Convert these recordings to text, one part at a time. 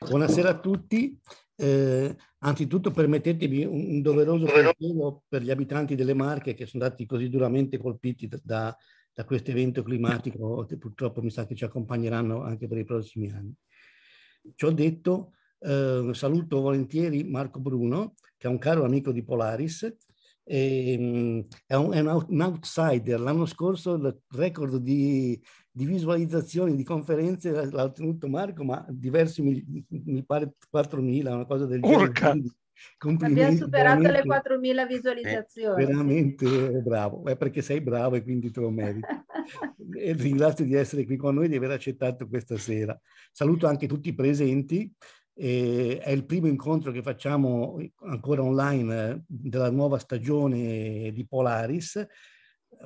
Buonasera a tutti. Eh, anzitutto permettetemi un, un doveroso pensiero per gli abitanti delle Marche che sono stati così duramente colpiti da, da questo evento climatico che purtroppo mi sa che ci accompagneranno anche per i prossimi anni. Ciò detto, eh, saluto volentieri Marco Bruno, che è un caro amico di Polaris, e, um, è, un, è un, outsider. L'anno scorso il record di di visualizzazioni, di conferenze l'ha ottenuto Marco, ma diversi, mi pare 4.000, una cosa del Urca. genere. Complimenti, Abbiamo superato le 4.000 eh, visualizzazioni. Eh, veramente sì. bravo, è perché sei bravo e quindi te lo meriti. e ringrazio di essere qui con noi e di aver accettato questa sera. Saluto anche tutti i presenti. Eh, è il primo incontro che facciamo ancora online eh, della nuova stagione di Polaris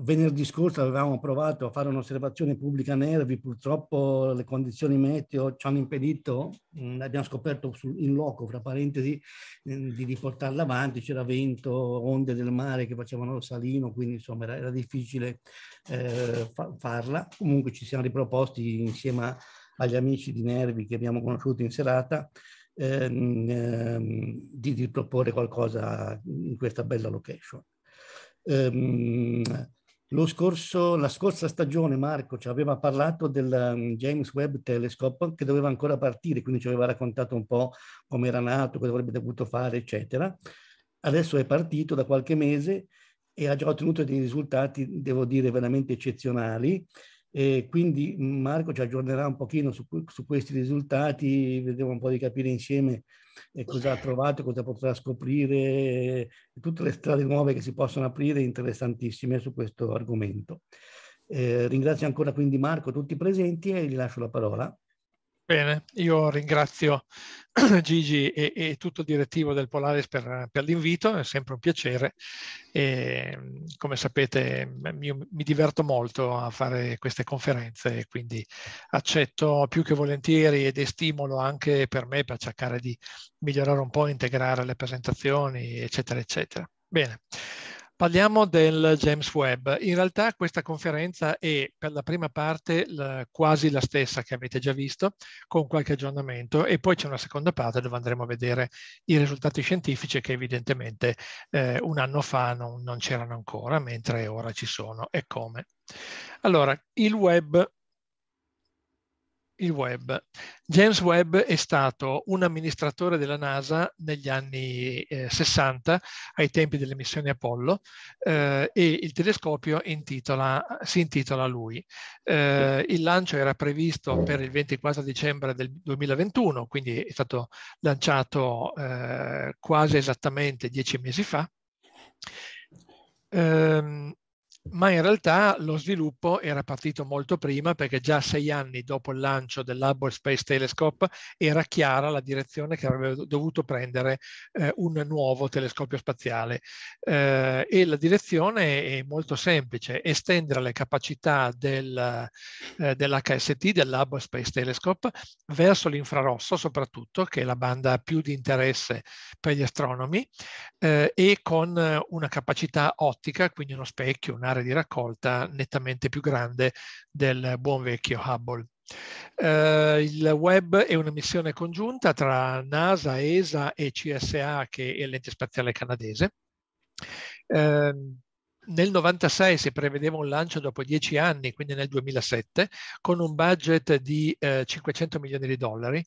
venerdì scorso avevamo provato a fare un'osservazione pubblica a nervi, purtroppo le condizioni meteo ci hanno impedito, mh, mm, abbiamo scoperto su, in loco, fra parentesi, mh, mm, di, riportarla avanti, c'era vento, onde del mare che facevano salino, quindi insomma era, era difficile eh, fa, farla. Comunque ci siamo riproposti insieme agli amici di Nervi che abbiamo conosciuto in serata ehm, ehm di, di proporre qualcosa in questa bella location. Ehm, lo Scorso, la scorsa stagione Marco ci aveva parlato del mm, James Webb Telescope che doveva ancora partire, quindi ci aveva raccontato un po' come era nato, cosa avrebbe dovuto fare, eccetera. Adesso è partito da qualche mese e ha già ottenuto dei risultati, devo dire, veramente eccezionali. E quindi mm, Marco ci aggiornerà un pochino su, su questi risultati, vedremo un po' di capire insieme eh, cosa ha trovato, cosa potrà scoprire, tutte le strade nuove che si possono aprire interessantissime su questo argomento. Eh, ringrazio ancora quindi Marco, tutti i presenti e gli lascio la parola. Bene, io ringrazio Gigi e, e, tutto il direttivo del Polaris per, per l'invito, è sempre un piacere e come sapete mi, mi, diverto molto a fare queste conferenze quindi accetto più che volentieri ed è stimolo anche per me per cercare di migliorare un po', integrare le presentazioni eccetera eccetera. Bene. Parliamo del James Webb. In realtà questa conferenza è per la prima parte la, quasi la stessa che avete già visto, con qualche aggiornamento, e poi c'è una seconda parte dove andremo a vedere i risultati scientifici che evidentemente eh, un anno fa non, non c'erano ancora, mentre ora ci sono e come. Allora, il web il web. James Webb è stato un amministratore della NASA negli anni eh, 60, ai tempi delle missioni Apollo, eh, e il telescopio intitola, si intitola a lui. Eh, il lancio era previsto per il 24 dicembre del 2021, quindi è stato lanciato eh, quasi esattamente dieci mesi fa. Um, ma in realtà lo sviluppo era partito molto prima perché già sei anni dopo il lancio dell'Hubble Space Telescope era chiara la direzione che avrebbe dovuto prendere eh, un nuovo telescopio spaziale eh, e la direzione è molto semplice, estendere le capacità del, eh, dell'HST, dell'Hubble Space Telescope, verso l'infrarosso soprattutto, che è la banda più di interesse per gli astronomi, eh, e con una capacità ottica, quindi uno specchio, un'area unitare di raccolta nettamente più grande del buon vecchio Hubble. Uh, il web è una missione congiunta tra NASA, ESA e CSA, che è l'ente spaziale canadese. Uh, nel 96 si prevedeva un lancio dopo dieci anni, quindi nel 2007, con un budget di eh, 500 milioni di dollari.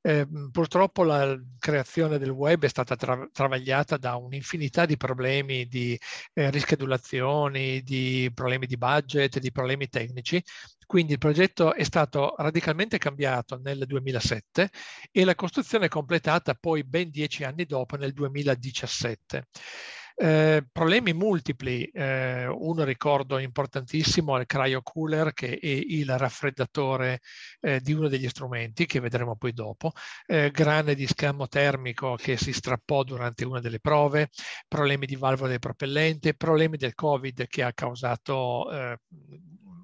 Eh, purtroppo la creazione del web è stata tra- travagliata da un'infinità di problemi di eh, rischedulazioni, di problemi di budget, di problemi tecnici. Quindi il progetto è stato radicalmente cambiato nel 2007 e la costruzione è completata poi ben dieci anni dopo, nel 2017. Eh, problemi multipli, eh, un ricordo importantissimo è il cryo cooler che è il raffreddatore eh, di uno degli strumenti che vedremo poi dopo, eh, grane di scammo termico che si strappò durante una delle prove, problemi di valvola del propellente, problemi del covid che ha causato eh,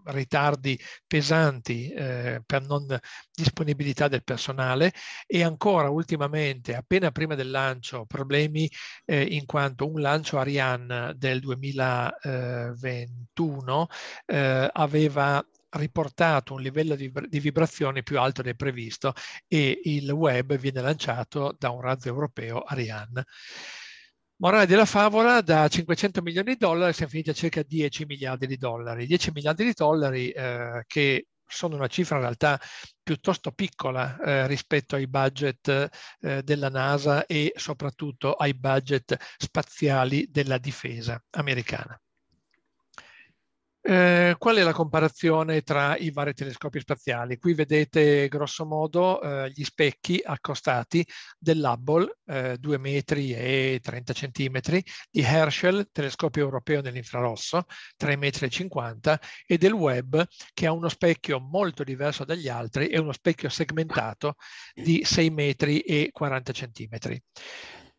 ritardi pesanti eh, per non disponibilità del personale e ancora ultimamente, appena prima del lancio, problemi eh, in quanto un lancio Ariane del 2021 eh, aveva riportato un livello di, di, vibrazioni più alto del previsto e il web viene lanciato da un razzo europeo Ariane. Morale della favola, da 500 milioni di dollari siamo finiti a circa 10 miliardi di dollari. 10 miliardi di dollari eh, che sono una cifra in realtà piuttosto piccola eh, rispetto ai budget eh, della NASA e soprattutto ai budget spaziali della difesa americana. Eh, qual è la comparazione tra i vari telescopi spaziali? Qui vedete grosso modo eh, gli specchi accostati dell'Hubble, eh, 2 metri e 30 centimetri, di Herschel, telescopio europeo nell'infrarosso, 3 metri e 50, e del Webb, che ha uno specchio molto diverso dagli altri, è uno specchio segmentato di 6 metri e 40 centimetri.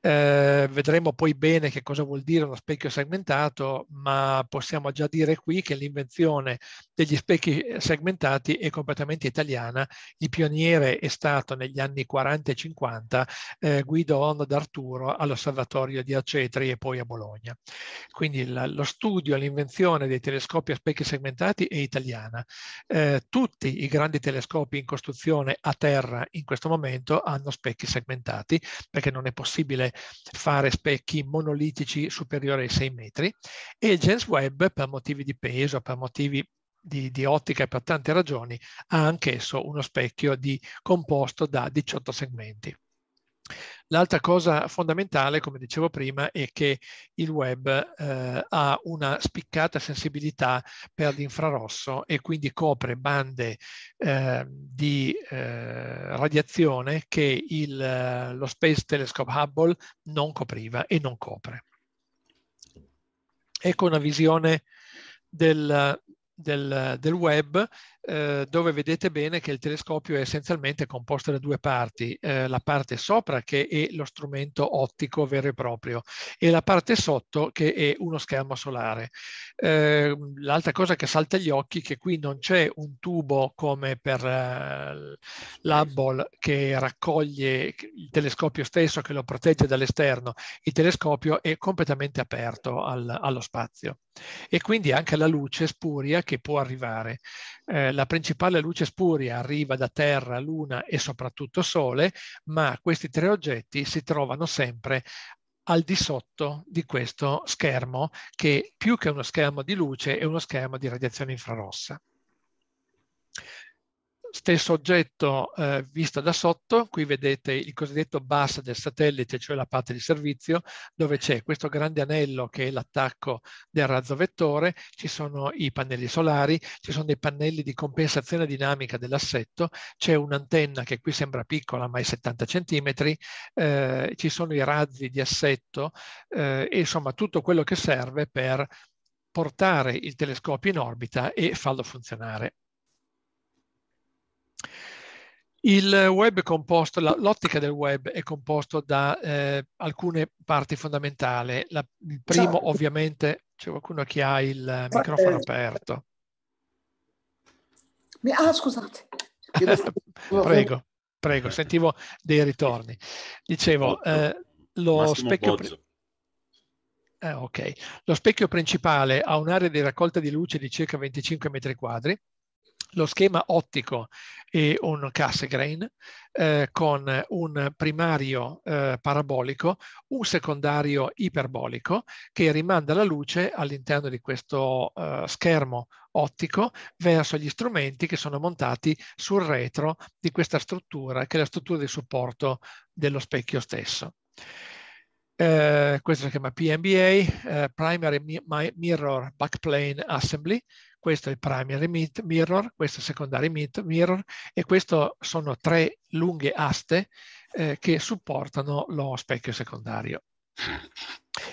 Eh, vedremo poi bene che cosa vuol dire uno specchio segmentato, ma possiamo già dire qui che l'invenzione degli specchi eh, segmentati è completamente italiana. Il pioniere è stato negli anni 40 e 50 eh, Guido Onno d'Arturo all'osservatorio di Acetri e poi a Bologna. Quindi la, lo studio, e l'invenzione dei telescopi a specchi segmentati è italiana. Eh, tutti i grandi telescopi in costruzione a terra in questo momento hanno specchi segmentati perché non è possibile fare specchi monolitici superiori ai 6 metri e James Webb per motivi di peso, per motivi di, di, ottica e per tante ragioni ha anch'esso uno specchio di, composto da 18 segmenti. L'altra cosa fondamentale, come dicevo prima, è che il web eh, ha una spiccata sensibilità per l'infrarosso e quindi copre bande eh, di eh, radiazione che il, eh, lo Space Telescope Hubble non copriva e non copre. Ecco una visione del, del, del web eh, dove vedete bene che il telescopio è essenzialmente composto da due parti, eh, la parte sopra che è lo strumento ottico vero e proprio e la parte sotto che è uno schermo solare. Eh, l'altra cosa che salta agli occhi è che qui non c'è un tubo come per eh, l'Hubble che raccoglie il telescopio stesso che lo protegge dall'esterno, il telescopio è completamente aperto al, allo spazio e quindi anche alla luce spuria che può arrivare. Eh, la principale luce spuria arriva da Terra, Luna e soprattutto Sole, ma questi tre oggetti si trovano sempre al di sotto di questo schermo che più che uno schermo di luce è uno schermo di radiazione infrarossa. Stesso oggetto eh, visto da sotto, qui vedete il cosiddetto bus del satellite, cioè la parte di servizio, dove c'è questo grande anello che è l'attacco del razzo vettore, ci sono i pannelli solari, ci sono dei pannelli di compensazione dinamica dell'assetto, c'è un'antenna che qui sembra piccola ma è 70 cm, eh, ci sono i razzi di assetto eh, e insomma tutto quello che serve per portare il telescopio in orbita e farlo funzionare. Il web è composto, l'ottica del web è composto da eh, alcune parti fondamentali. La, il primo Ciao. Esatto. ovviamente, c'è qualcuno che ha il eh, microfono eh. aperto. Ah, scusate. prego, prego, sentivo dei ritorni. Dicevo, eh, lo specchio... Eh, okay. Lo specchio principale ha un'area di raccolta di luce di circa 25 metri quadri, lo schema ottico è un Cassegrain eh, con un primario eh, parabolico, un secondario iperbolico che rimanda la luce all'interno di questo eh, schermo ottico verso gli strumenti che sono montati sul retro di questa struttura, che è la struttura di supporto dello specchio stesso. Eh, questo si chiama PMBA, eh, Primary Mirror Backplane Assembly, questo è il primary mid mirror, questo è il secondary mid mirror e queste sono tre lunghe aste eh, che supportano lo specchio secondario.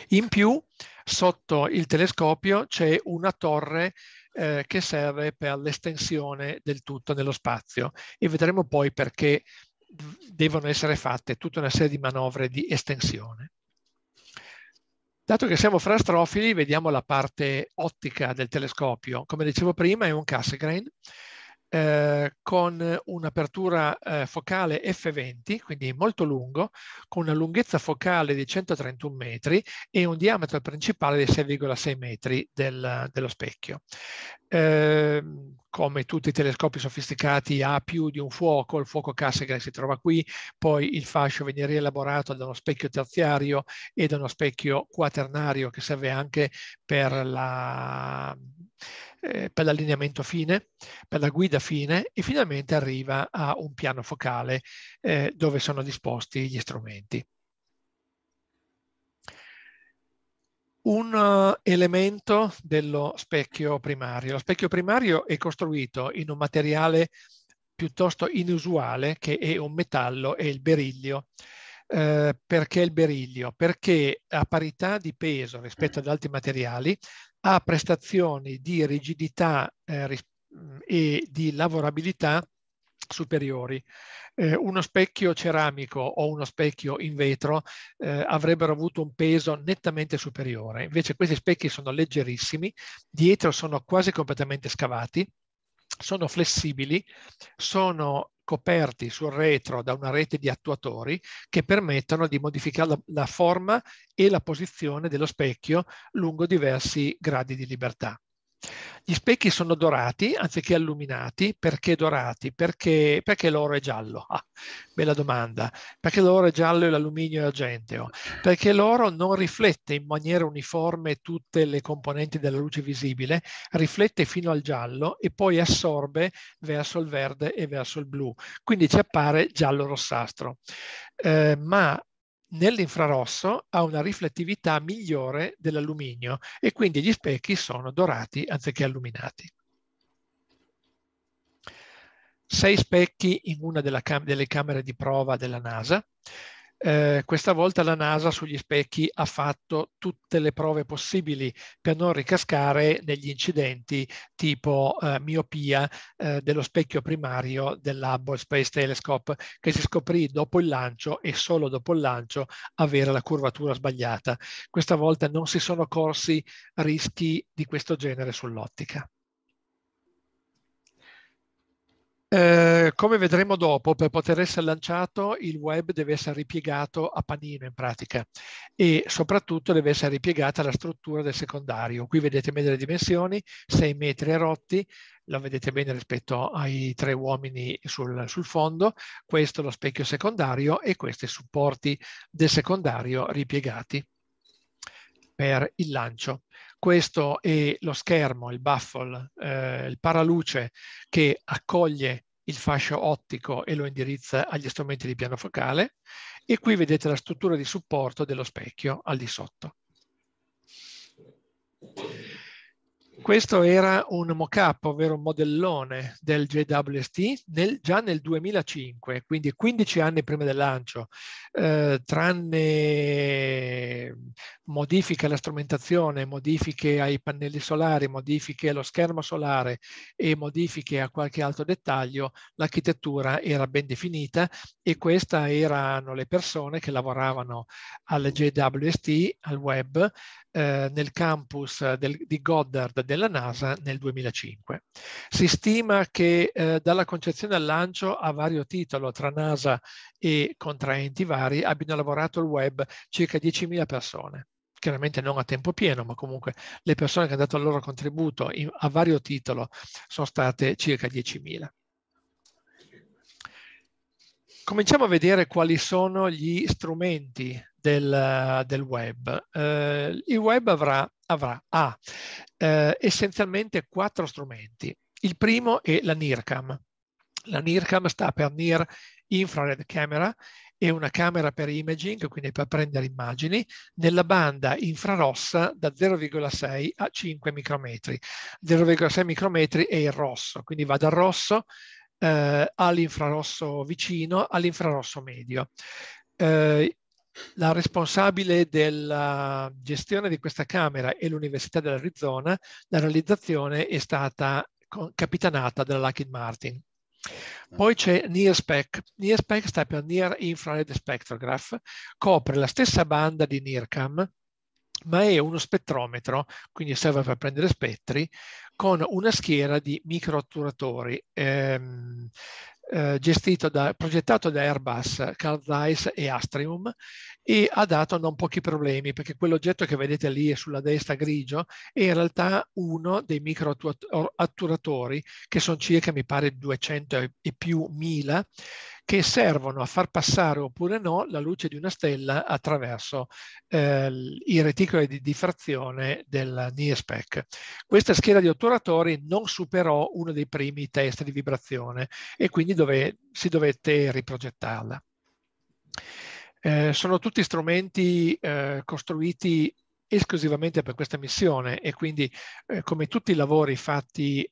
In più, sotto il telescopio c'è una torre eh, che serve per l'estensione del tutto nello spazio e vedremo poi perché devono essere fatte tutta una serie di manovre di estensione. Dato che siamo fra frastrofili, vediamo la parte ottica del telescopio. Come dicevo prima, è un Cassegrain eh, con un'apertura eh, focale F20, quindi molto lungo, con una lunghezza focale di 131 metri e un diametro principale di 6,6 metri del, dello specchio. Eh, come tutti i telescopi sofisticati ha più di un fuoco, il fuoco Cassegrain si trova qui, poi il fascio viene rielaborato da uno specchio terziario e da uno specchio quaternario che serve anche per la eh, per l'allineamento fine, per la guida fine e finalmente arriva a un piano focale eh, dove sono disposti gli strumenti. un eh, elemento dello specchio primario. Lo specchio primario è costruito in un materiale piuttosto inusuale che è un metallo, è il beriglio. Eh, perché il beriglio? Perché a parità di peso rispetto ad altri materiali ha prestazioni di rigidità eh, mm, e di lavorabilità superiori. Eh, uno specchio ceramico o uno specchio in vetro eh, avrebbero avuto un peso nettamente superiore, invece questi specchi sono leggerissimi, dietro sono quasi completamente scavati, sono flessibili, sono coperti sul retro da una rete di attuatori che permettono di modificare la, la forma e la posizione dello specchio lungo diversi gradi di libertà. Gli specchi sono dorati anziché illuminati. Perché dorati? Perché, perché l'oro è giallo? Ah, bella domanda. Perché l'oro è giallo e l'alluminio è argenteo? Perché l'oro non riflette in maniera uniforme tutte le componenti della luce visibile, riflette fino al giallo e poi assorbe verso il verde e verso il blu. Quindi ci appare giallo rossastro. Eh, ma nell'infrarosso ha una riflettività migliore dell'alluminio e quindi gli specchi sono dorati anziché alluminati. Sei specchi in una cam delle camere di prova della NASA eh, questa volta la NASA sugli specchi ha fatto tutte le prove possibili per non ricascare negli incidenti tipo eh, miopia eh, dello specchio primario dell'Hubble Space Telescope che si scoprì dopo il lancio e solo dopo il lancio avere la curvatura sbagliata. Questa volta non si sono corsi rischi di questo genere sull'ottica. Eh, come vedremo dopo, per poter essere lanciato il web deve essere ripiegato a panino in pratica e soprattutto deve essere ripiegata la struttura del secondario. Qui vedete bene le dimensioni, 6 metri rotti, lo vedete bene rispetto ai tre uomini sul, sul fondo, questo è lo specchio secondario e questi supporti del secondario ripiegati per il lancio. Questo è lo schermo, il baffle, eh, il paraluce che accoglie il fascio ottico e lo indirizza agli strumenti di piano focale e qui vedete la struttura di supporto dello specchio al di sotto. Questo era un mock-up, ovvero un modellone del JWST nel, già nel 2005, quindi 15 anni prima del lancio, eh, tranne modifiche alla strumentazione, modifiche ai pannelli solari, modifiche allo schermo solare e modifiche a qualche altro dettaglio, l'architettura era ben definita e queste erano le persone che lavoravano al JWST, al web, eh, nel campus del, di Goddard della NASA nel 2005. Si stima che eh, dalla concezione al lancio a vario titolo tra NASA e contraenti vari abbiano lavorato al web circa 10.000 persone chiaramente non a tempo pieno, ma comunque le persone che hanno dato il loro contributo in, a vario titolo sono state circa 10.000 cominciamo a vedere quali sono gli strumenti del, del web. Eh, il web avrà, avrà ah, eh, essenzialmente quattro strumenti. Il primo è la NIRCAM. La NIRCAM sta per Near Infrared Camera, è una camera per imaging, quindi per prendere immagini, nella banda infrarossa da 0,6 a 5 micrometri. 0,6 micrometri è il rosso, quindi va dal rosso eh, all'infrarosso vicino, all'infrarosso medio. Eh, la responsabile della gestione di questa Camera è l'Università dell'Arizona, la realizzazione è stata capitanata dalla Lockheed Martin. Poi c'è NIRSPEC. NIRSPEC sta per Near Infrared Spectrograph, copre la stessa banda di NIRCAM, ma è uno spettrometro, quindi serve per prendere spettri, con una schiera di microatturatori ehm, eh, gestito da, progettato da Airbus, Carl Zeiss e Astrium e ha dato non pochi problemi perché quell'oggetto che vedete lì sulla destra grigio è in realtà uno dei micro microatturatori che sono circa mi pare 200 e più mila che servono a far passare oppure no la luce di una stella attraverso eh, i reticoli di diffrazione del NIRSPEC. Questa scheda di otturatori non superò uno dei primi test di vibrazione e quindi dove, si dovette riprogettarla. Eh, sono tutti strumenti eh, costruiti esclusivamente per questa missione e quindi eh, come tutti i lavori fatti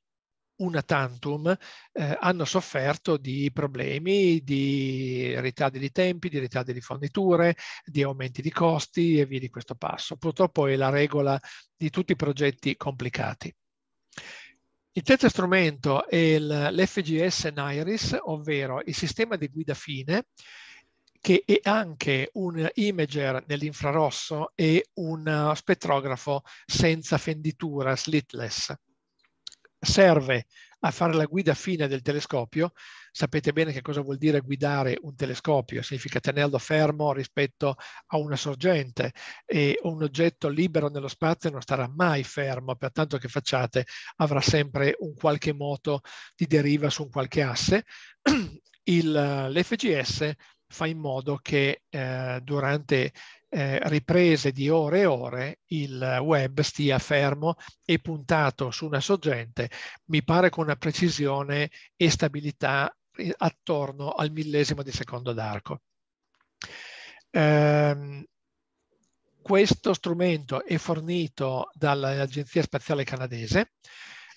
una tantum eh, hanno sofferto di problemi, di ritardi di tempi, di ritardi di forniture, di aumenti di costi e via di questo passo. Purtroppo è la regola di tutti i progetti complicati. Il terzo strumento è l'FGS NIRIS, ovvero il sistema di guida fine, che è anche un imager nell'infrarosso e un eh, spettrografo senza fenditura, slitless. Serve a fare la guida fine del telescopio. Sapete bene che cosa vuol dire guidare un telescopio, significa tenerlo fermo rispetto a una sorgente e un oggetto libero nello spazio non starà mai fermo, pertanto che facciate avrà sempre un qualche moto di deriva su un qualche asse. l'FGS fa in modo che eh, durante eh, riprese di ore e ore il web stia fermo e puntato su una sorgente, mi pare con una precisione e stabilità eh, attorno al millesimo di secondo d'arco. Ehm, questo strumento è fornito dall'Agenzia Spaziale Canadese,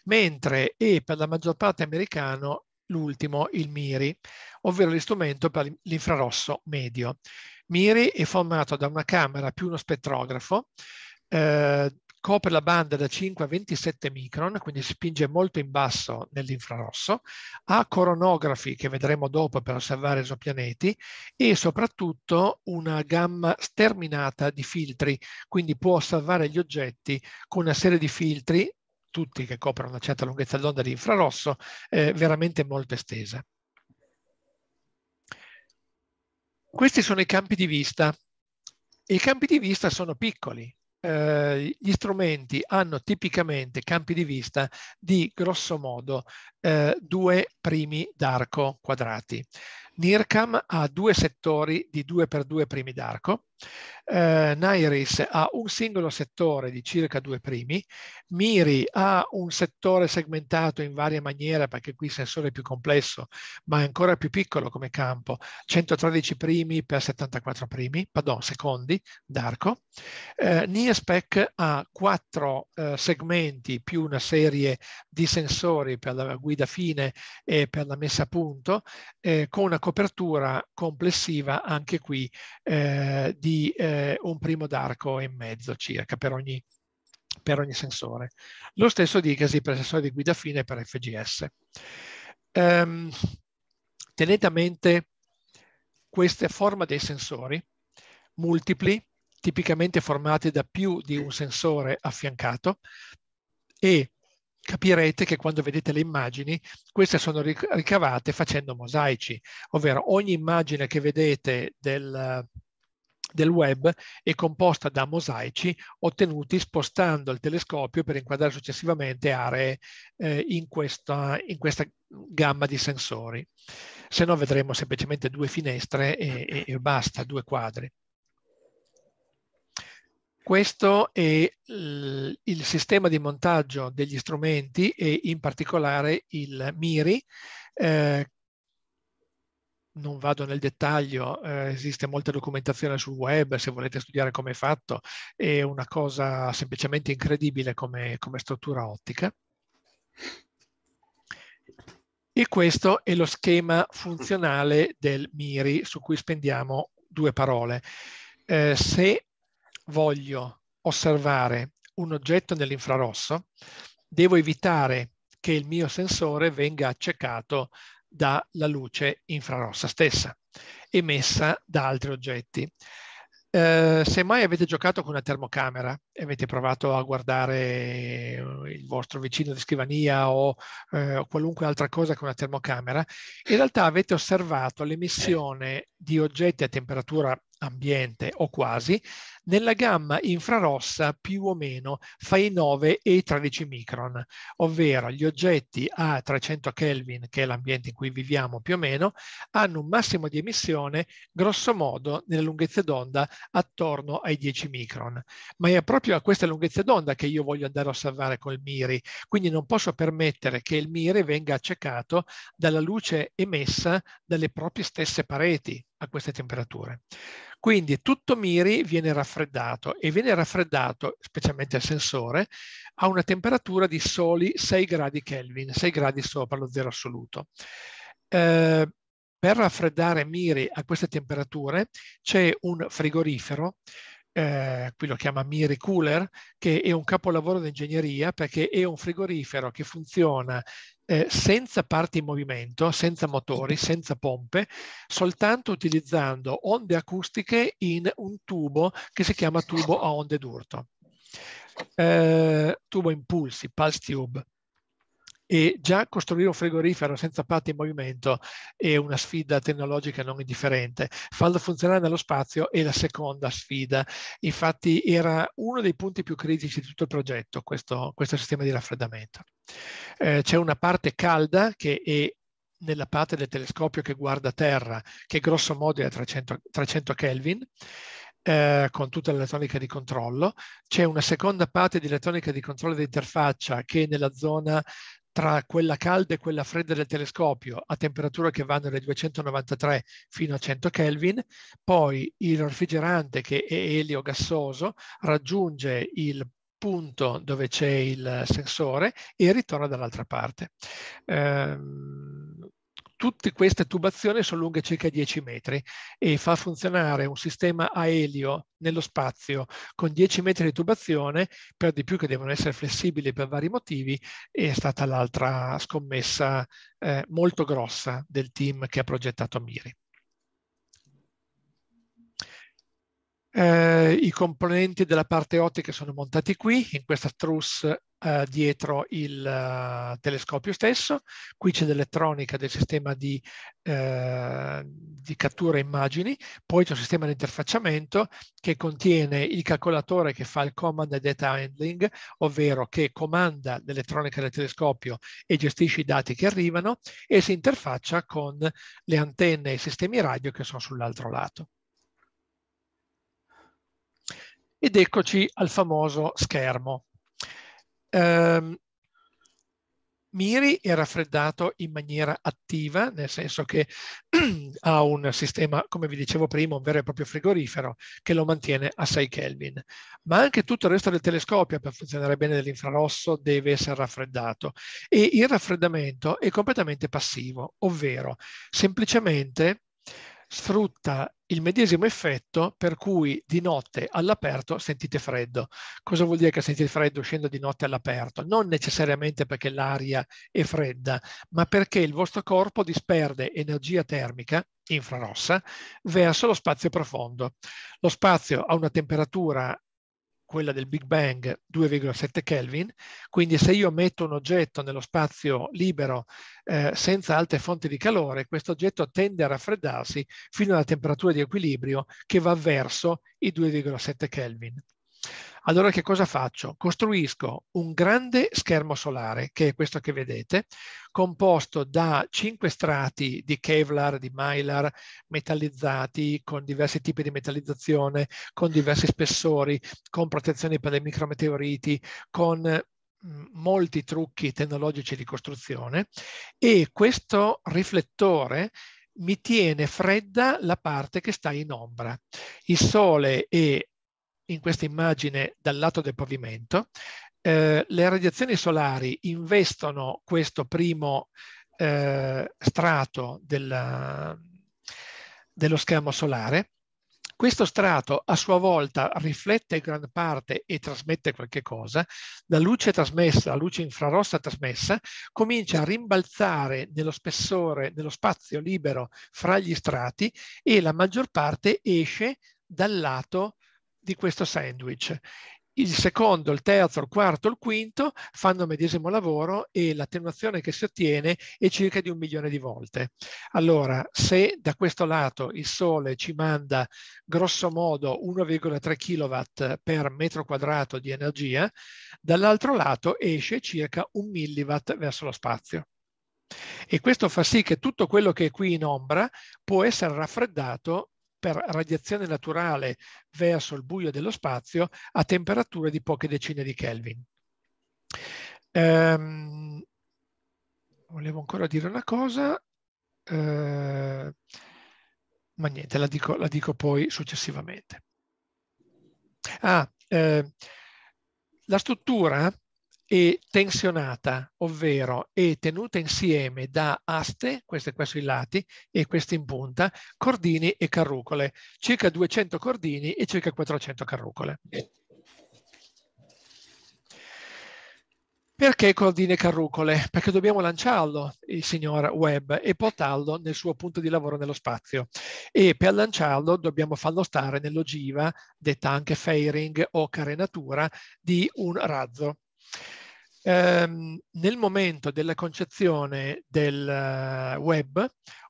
mentre è per la maggior parte americano l'ultimo, il MIRI, ovvero l'istrumento per l'infrarosso medio. MIRI è formato da una camera più uno spettrografo, eh, copre la banda da 5 a 27 micron, quindi spinge molto in basso nell'infrarosso, ha coronografi che vedremo dopo per osservare esopianeti e soprattutto una gamma sterminata di filtri, quindi può osservare gli oggetti con una serie di filtri tutti che coprono una certa lunghezza d'onda di infrarosso, eh, veramente molto estesa. Questi sono i campi di vista. I campi di vista sono piccoli. Eh, gli strumenti hanno tipicamente campi di vista di grosso modo eh, due primi d'arco quadrati. NIRCAM ha due settori di 2x2 primi d'arco, eh, Nairis ha un singolo settore di circa due primi, Miri ha un settore segmentato in varie maniere perché qui il sensore è più complesso ma è ancora più piccolo come campo, 113 primi per 74 primi, pardon, secondi d'arco. Eh, NIRSPEC ha quattro eh, segmenti più una serie di sensori per la guida guida fine e per la messa a punto, eh, con una copertura complessiva anche qui eh, di eh, un primo d'arco e mezzo circa per ogni, per ogni sensore. Lo stesso dicasi per il sensore di guida fine e per FGS. Um, ehm, tenete a mente questa forma dei sensori, multipli, tipicamente formati da più di un sensore affiancato e capirete che quando vedete le immagini, queste sono ricavate facendo mosaici, ovvero ogni immagine che vedete del, del web è composta da mosaici ottenuti spostando il telescopio per inquadrare successivamente aree eh, in, questa, in, questa, gamma di sensori. Se no vedremo semplicemente due finestre e, e, e basta, due quadri questo è il sistema di montaggio degli strumenti e in particolare il MIRI. Eh, non vado nel dettaglio, eh, esiste molta documentazione sul web se volete studiare come è fatto, è una cosa semplicemente incredibile come, come struttura ottica. E questo è lo schema funzionale del MIRI su cui spendiamo due parole. Eh, se voglio osservare un oggetto nell'infrarosso, devo evitare che il mio sensore venga accecato dalla luce infrarossa stessa, emessa da altri oggetti. Eh, se mai avete giocato con una termocamera e avete provato a guardare eh, il vostro vicino di scrivania o eh, qualunque altra cosa con una termocamera, in realtà avete osservato l'emissione di oggetti a temperatura ambiente o quasi, nella gamma infrarossa più o meno fra i 9 e i 13 micron, ovvero gli oggetti a 300 Kelvin, che è l'ambiente in cui viviamo più o meno, hanno un massimo di emissione grossomodo nelle lunghezze d'onda attorno ai 10 micron. Ma è proprio a queste lunghezze d'onda che io voglio andare a osservare col MIRI, quindi non posso permettere che il MIRI venga accecato dalla luce emessa dalle proprie stesse pareti a queste temperature. Quindi tutto Miri viene raffreddato e viene raffreddato, specialmente il sensore, a una temperatura di soli 6 gradi Kelvin, 6 gradi sopra lo zero assoluto. Eh, per raffreddare Miri a queste temperature c'è un frigorifero eh, qui lo chiama Miri Cooler, che è un capolavoro di ingegneria perché è un frigorifero che funziona eh, senza parti in movimento, senza motori, senza pompe, soltanto utilizzando onde acustiche in un tubo che si chiama tubo a onde d'urto. Eh, tubo impulsi, pulse tube e già costruire un frigorifero senza parti in movimento è una sfida tecnologica non indifferente. Farlo funzionare nello spazio è la seconda sfida. Infatti era uno dei punti più critici di tutto il progetto, questo, questo sistema di raffreddamento. Eh, c'è una parte calda che è nella parte del telescopio che guarda Terra, che grosso modo è a 300, 300 Kelvin, eh, con tutta l'elettronica di controllo. C'è una seconda parte di elettronica di controllo di interfaccia che è nella zona tra quella calda e quella fredda del telescopio a temperature che vanno dai 293 fino a 100 Kelvin, poi il refrigerante che è elio gassoso raggiunge il punto dove c'è il sensore e ritorna dall'altra parte. Ehm, Tutte queste tubazioni sono lunghe circa 10 metri e fa funzionare un sistema a elio nello spazio con 10 metri di tubazione, per di più che devono essere flessibili per vari motivi, è stata l'altra scommessa eh, molto grossa del team che ha progettato Miri. Eh, I componenti della parte ottica sono montati qui, in questa truss eh, dietro il uh, telescopio stesso. Qui c'è l'elettronica del sistema di, eh, di, cattura immagini, poi c'è un sistema di interfacciamento che contiene il calcolatore che fa il command and data handling, ovvero che comanda l'elettronica del telescopio e gestisce i dati che arrivano e si interfaccia con le antenne e i sistemi radio che sono sull'altro lato. Ed eccoci al famoso schermo. Um, Miri è raffreddato in maniera attiva, nel senso che ha un sistema, come vi dicevo prima, un vero e proprio frigorifero che lo mantiene a 6 Kelvin. Ma anche tutto il resto del telescopio, per funzionare bene dell'infrarosso, deve essere raffreddato. E il raffreddamento è completamente passivo, ovvero semplicemente sfrutta il medesimo effetto per cui di notte all'aperto sentite freddo. Cosa vuol dire che sentite freddo uscendo di notte all'aperto? Non necessariamente perché l'aria è fredda, ma perché il vostro corpo disperde energia termica infrarossa verso lo spazio profondo. Lo spazio ha una temperatura quella del Big Bang 2,7 Kelvin, quindi se io metto un oggetto nello spazio libero eh, senza altre fonti di calore, questo oggetto tende a raffreddarsi fino alla temperatura di equilibrio che va verso i 2,7 Kelvin. Allora che cosa faccio? Costruisco un grande schermo solare, che è questo che vedete, composto da cinque strati di Kevlar, di Mylar, metallizzati, con diversi tipi di metallizzazione, con diversi spessori, con protezioni per i micrometeoriti, con mm, molti trucchi tecnologici di costruzione e questo riflettore mi tiene fredda la parte che sta in ombra. Il sole e in questa immagine dal lato del pavimento, eh, le radiazioni solari investono questo primo eh, strato della, dello schermo solare. Questo strato a sua volta riflette gran parte e trasmette qualche cosa. La luce trasmessa, la luce infrarossa trasmessa, comincia a rimbalzare nello spessore, nello spazio libero fra gli strati e la maggior parte esce dal lato eh, di questo sandwich. Il secondo, il terzo, il quarto, il quinto fanno il medesimo lavoro e l'attenuazione che si ottiene è circa di un milione di volte. Allora, se da questo lato il Sole ci manda grosso modo 1,3 kW per metro quadrato di energia, dall'altro lato esce circa un milliwatt verso lo spazio. E questo fa sì che tutto quello che è qui in ombra può essere raffreddato per radiazione naturale verso il buio dello spazio a temperature di poche decine di Kelvin. Ehm, volevo ancora dire una cosa, eh, ma niente, la dico, la dico, poi successivamente. Ah, eh, la struttura e tensionata, ovvero è tenuta insieme da aste, queste qua sui lati e queste in punta, cordini e carrucole, circa 200 cordini e circa 400 carrucole. Perché cordine e carrucole? Perché dobbiamo lanciarlo, il signor Webb, e portarlo nel suo punto di lavoro nello spazio. E per lanciarlo dobbiamo farlo stare nell'ogiva, detta anche fairing o carenatura, di un razzo Um, nel momento della concezione del eh, web,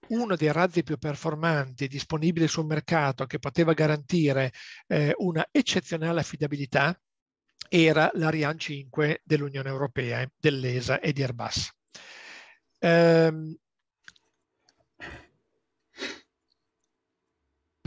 uno dei razzi più performanti disponibili sul mercato che poteva garantire eh, una eccezionale affidabilità era l'Ariane 5 dell'Unione Europea, dell'ESA e di Airbus. Um,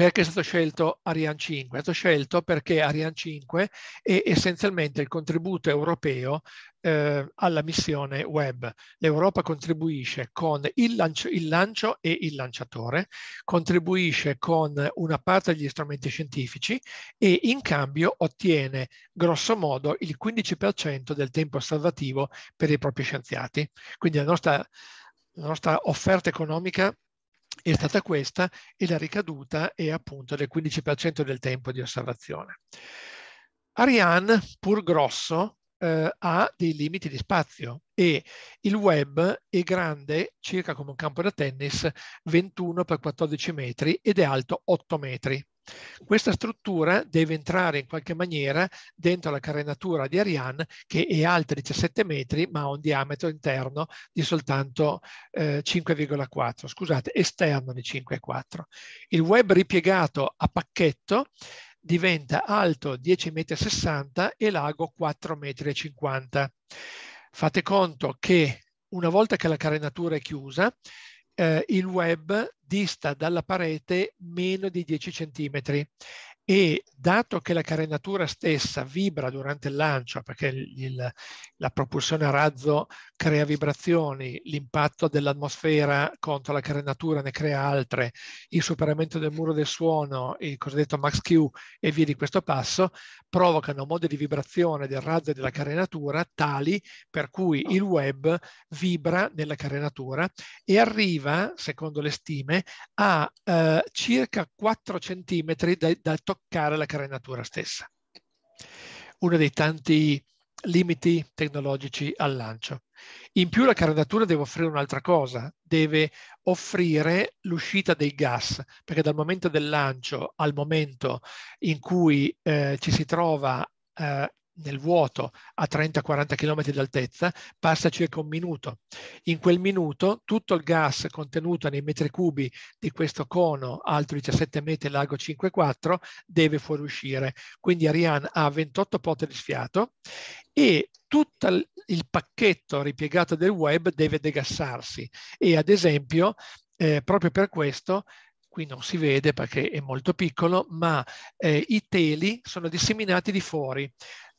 Perché è stato scelto Ariane 5? È stato scelto perché Ariane 5 è essenzialmente il contributo europeo eh, alla missione web. L'Europa contribuisce con il lancio, il lancio e il lanciatore, contribuisce con una parte degli strumenti scientifici e in cambio ottiene grosso modo il 15% del tempo salvativo per i propri scienziati. Quindi la nostra la nostra offerta economica è stata questa e la ricaduta è appunto del 15% del tempo di osservazione. Ariane, pur grosso, eh, ha dei limiti di spazio e il web è grande, circa come un campo da tennis, 21 x 14 metri ed è alto 8 metri. Questa struttura deve entrare in qualche maniera dentro la carenatura di Ariane che è alta 17 metri ma ha un diametro interno di soltanto eh, 5,4, scusate, esterno di 5,4. Il web ripiegato a pacchetto diventa alto 10,60 m e largo 4,50 m. Fate conto che una volta che la carenatura è chiusa, eh, il web dista dalla parete meno di 10 centimetri e dato che la carenatura stessa vibra durante il lancio, perché il, la propulsione a razzo crea vibrazioni, l'impatto dell'atmosfera contro la carenatura ne crea altre, il superamento del muro del suono, il cosiddetto max Q e via di questo passo, provocano modi di vibrazione del razzo e della carenatura tali per cui il web vibra nella carenatura e arriva, secondo le stime, a eh, circa 4 cm dal top toccare la carenatura stessa. Uno dei tanti limiti tecnologici al lancio. In più la carenatura deve offrire un'altra cosa, deve offrire l'uscita dei gas, perché dal momento del lancio al momento in cui eh, ci si trova eh, nel vuoto a 30-40 km d'altezza passa circa un minuto. In quel minuto tutto il gas contenuto nei metri cubi di questo cono alto 17 metri largo 5,4 deve fuoriuscire. Quindi Ariane ha 28 porte di sfiato e tutto il pacchetto ripiegato del web deve degassarsi e ad esempio eh, proprio per questo qui non si vede perché è molto piccolo, ma eh, i teli sono disseminati di fuori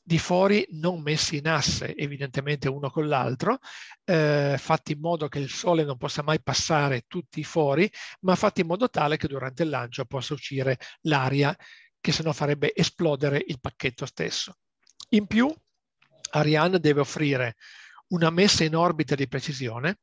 di fori non messi in asse, evidentemente uno con l'altro, eh, fatti in modo che il sole non possa mai passare tutti i fori, ma fatti in modo tale che durante il lancio possa uscire l'aria che se no farebbe esplodere il pacchetto stesso. In più, Ariane deve offrire una messa in orbita di precisione,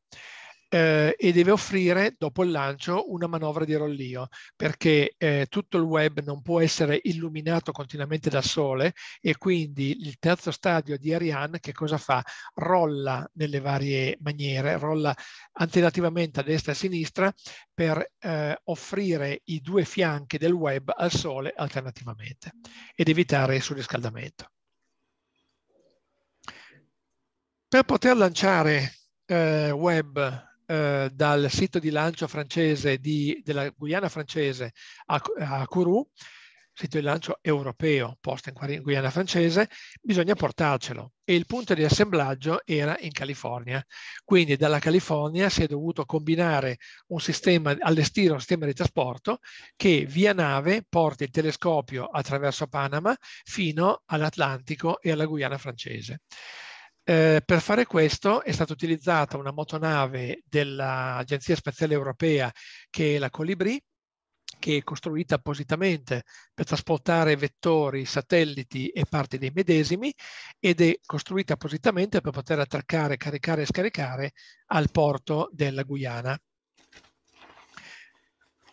eh, e deve offrire dopo il lancio una manovra di rollio perché eh, tutto il web non può essere illuminato continuamente dal sole e quindi il terzo stadio di Ariane che cosa fa? Rolla nelle varie maniere, rolla alternativamente a destra e a sinistra per eh, offrire i due fianchi del web al sole alternativamente ed evitare il surriscaldamento. Per poter lanciare eh, web eh, dal sito di lancio francese di, della Guyana francese a, a Kourou, sito di lancio europeo posto in Guyana francese, bisogna portarcelo e il punto di assemblaggio era in California. Quindi dalla California si è dovuto combinare un sistema, allestire un sistema di trasporto che via nave porta il telescopio attraverso Panama fino all'Atlantico e alla Guyana francese. Eh, per fare questo è stata utilizzata una motonave dell'Agenzia Spaziale Europea che è la Colibri, che è costruita appositamente per trasportare vettori, satelliti e parti dei medesimi ed è costruita appositamente per poter attraccare, caricare e scaricare al porto della Guyana.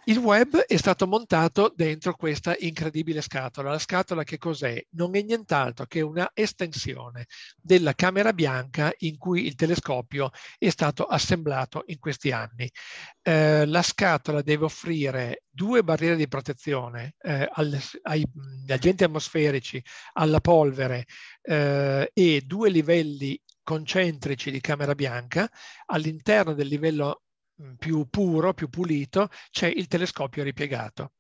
Il web è stato montato dentro questa incredibile scatola. La scatola che cos'è? Non è nient'altro che una estensione della camera bianca in cui il telescopio è stato assemblato in questi anni. Eh, la scatola deve offrire due barriere di protezione eh, alle, ai, agli agenti atmosferici, alla polvere eh, e due livelli concentrici di camera bianca. All'interno del livello Mm, più puro, più pulito, c'è il telescopio ripiegato.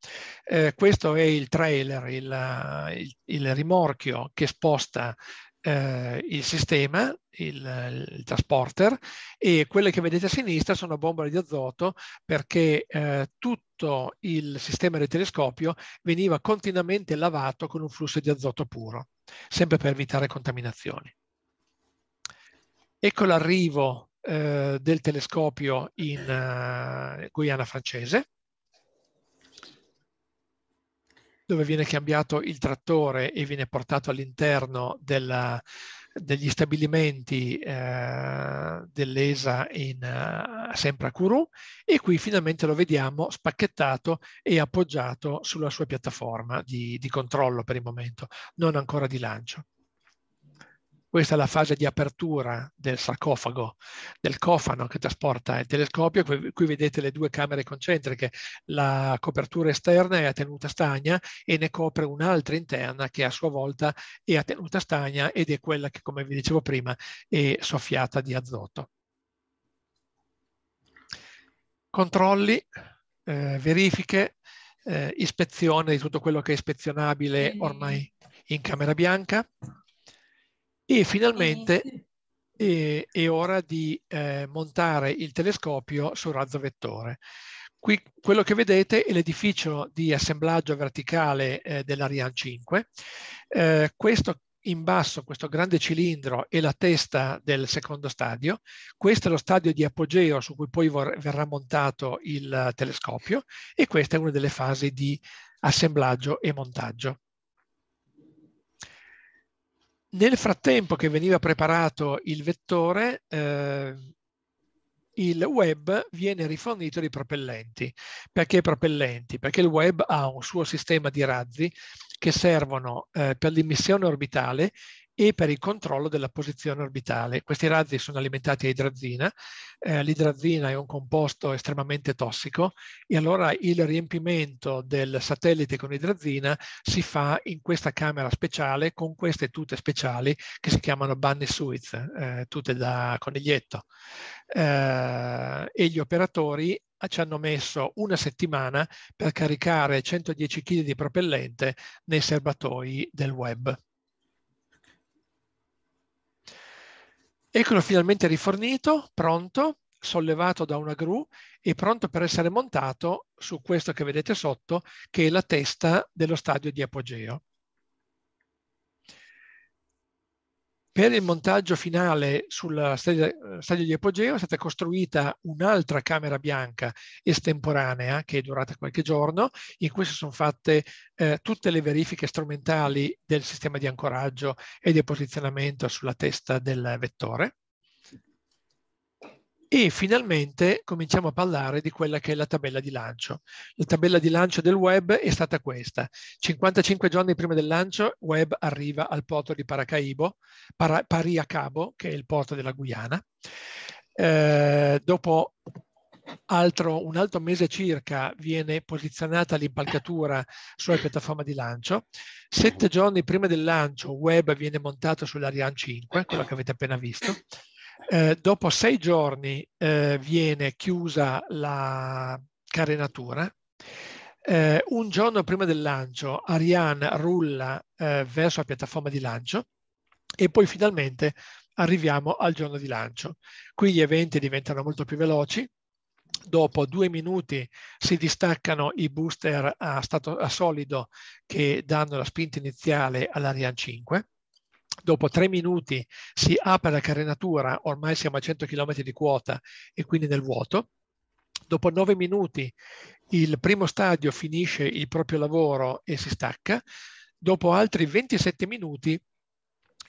Eh, questo è il trailer, il, il, il rimorchio che sposta eh, il sistema, il, il, trasporter, e quelle che vedete a sinistra sono bombole di azoto perché eh, tutto il sistema del telescopio veniva continuamente lavato con un flusso di azoto puro, sempre per evitare contaminazioni. Ecco l'arrivo eh, del telescopio in eh, Guyana francese, dove viene cambiato il trattore e viene portato all'interno degli stabilimenti eh, dell'ESA in, eh, sempre a Kourou e qui finalmente lo vediamo spacchettato e appoggiato sulla sua piattaforma di, di controllo per il momento, non ancora di lancio. Questa è la fase di apertura del sarcofago, del cofano che trasporta il telescopio. Qui, qui vedete le due camere concentriche. La copertura esterna è a tenuta stagna e ne copre un'altra interna che a sua volta è a tenuta stagna ed è quella che, come vi dicevo prima, è soffiata di azoto. Controlli, eh, verifiche, eh, ispezione di tutto quello che è ispezionabile ormai in camera bianca. E finalmente e... È, è, ora di eh, montare il telescopio sul razzo vettore. Qui quello che vedete è l'edificio di assemblaggio verticale eh, dell'Ariane 5. Eh, questo in basso, questo grande cilindro, è la testa del secondo stadio. Questo è lo stadio di apogeo su cui poi verrà montato il eh, telescopio e questa è una delle fasi di assemblaggio e montaggio. Nel frattempo che veniva preparato il vettore, eh, il web viene rifornito di propellenti. Perché propellenti? Perché il web ha un suo sistema di razzi che servono eh, per l'immissione orbitale e per il controllo della posizione orbitale. Questi razzi sono alimentati a idrazina, eh, l'idrazina è un composto estremamente tossico e allora il riempimento del satellite con idrazina si fa in questa camera speciale con queste tute speciali che si chiamano bunny suits, eh, tute da coniglietto. Eh, e gli operatori ci hanno messo una settimana per caricare 110 kg di propellente nei serbatoi del web. Eccolo finalmente rifornito, pronto, sollevato da una gru e pronto per essere montato su questo che vedete sotto, che è la testa dello stadio di apogeo. Per il montaggio finale sul stadio, eh, stadio di Apogeo è stata costruita un'altra camera bianca estemporanea che è durata qualche giorno, in cui si sono fatte eh, tutte le verifiche strumentali del sistema di ancoraggio e di posizionamento sulla testa del vettore. E finalmente cominciamo a parlare di quella che è la tabella di lancio. La tabella di lancio del web è stata questa. 55 giorni prima del lancio, web arriva al porto di Paracaibo, para, Pariacabo, che è il porto della Guyana. Eh, dopo altro, un altro mese circa viene posizionata l'impalcatura sulla piattaforma di lancio. Sette giorni prima del lancio, web viene montato sull'Ariane 5, quello che avete appena visto. Eh, dopo sei giorni eh, viene chiusa la carenatura. Eh, un giorno prima del lancio Ariane rulla eh, verso la piattaforma di lancio e poi finalmente arriviamo al giorno di lancio. Qui gli eventi diventano molto più veloci. Dopo due minuti si distaccano i booster a, stato, a solido che danno la spinta iniziale all'Ariane 5 dopo tre minuti si apre la carenatura, ormai siamo a 100 km di quota e quindi nel vuoto. Dopo nove minuti il primo stadio finisce il proprio lavoro e si stacca. Dopo altri 27 minuti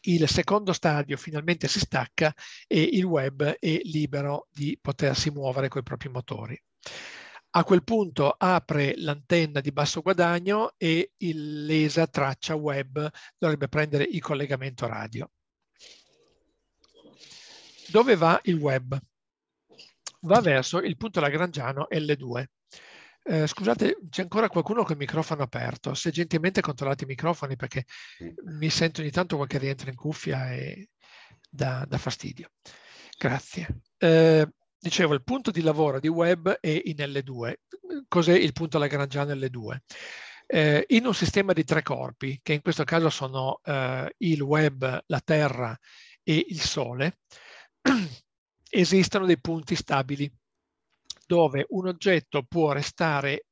il secondo stadio finalmente si stacca e il web è libero di potersi muovere con i propri motori. A quel punto apre l'antenna di basso guadagno e il, l'ESA traccia web dovrebbe prendere il collegamento radio. Dove va il web? Va verso il punto lagrangiano L2. Eh, scusate, c'è ancora qualcuno con il microfono aperto. Se gentilmente controllate i microfoni perché mi sento ogni tanto qualche rientro in cuffia e da fastidio. Grazie. Eh, Dicevo, il punto di lavoro di web è in L2. Cos'è il punto lagrangiano L2? Eh, in un sistema di tre corpi, che in questo caso sono eh, il web, la Terra e il Sole, esistono dei punti stabili dove un oggetto può restare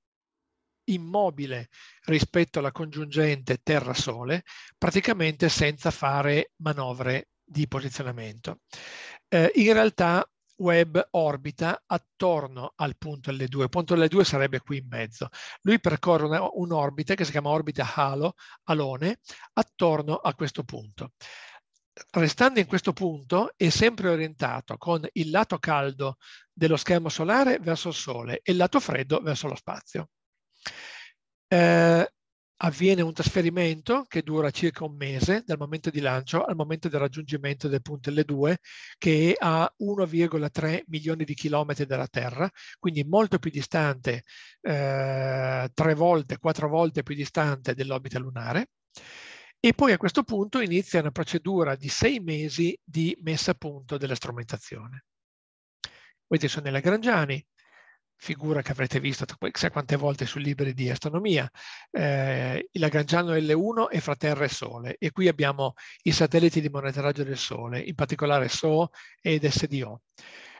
immobile rispetto alla congiungente Terra-Sole, praticamente senza fare manovre di posizionamento. Eh, in realtà web orbita attorno al punto L2, il punto L2 sarebbe qui in mezzo. Lui percorre un'orbita che si chiama orbita halo, alone, attorno a questo punto. Restando in questo punto è sempre orientato con il lato caldo dello schermo solare verso il Sole e il lato freddo verso lo spazio. Eh, avviene un trasferimento che dura circa un mese dal momento di lancio al momento del raggiungimento del punto L2 che è a 1,3 milioni di chilometri dalla Terra, quindi molto più distante, eh, tre volte, quattro volte più distante dell'orbita lunare. E poi a questo punto inizia una procedura di sei mesi di messa a punto della strumentazione. Questi sono i Lagrangiani, figura che avrete visto chissà quante volte sui libri di astronomia, eh, il Lagrangiano L1 e fra Terra e Sole. E qui abbiamo i satelliti di monitoraggio del Sole, in particolare SO ed SDO.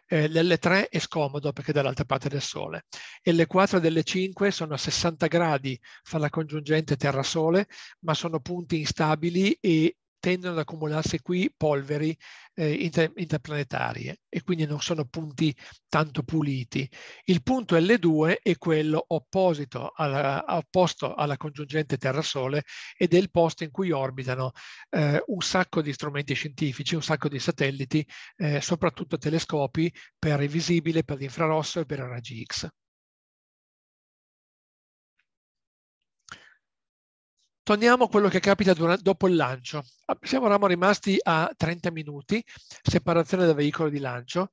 Eh, L'L3 è scomodo perché è dall'altra parte del Sole. L4 e L5 sono a 60 gradi fra la congiungente Terra-Sole, ma sono punti instabili e tendono ad accumularsi qui polveri eh, inter, interplanetarie e quindi non sono punti tanto puliti. Il punto L2 è quello opposito alla, opposto alla congiungente Terra-Sole ed è il posto in cui orbitano eh, un sacco di strumenti scientifici, un sacco di satelliti, eh, soprattutto telescopi per il visibile, per l'infrarosso e per i raggi X. Torniamo a quello che capita durante, dopo il lancio. Siamo eravamo rimasti a 30 minuti, separazione dal veicolo di lancio.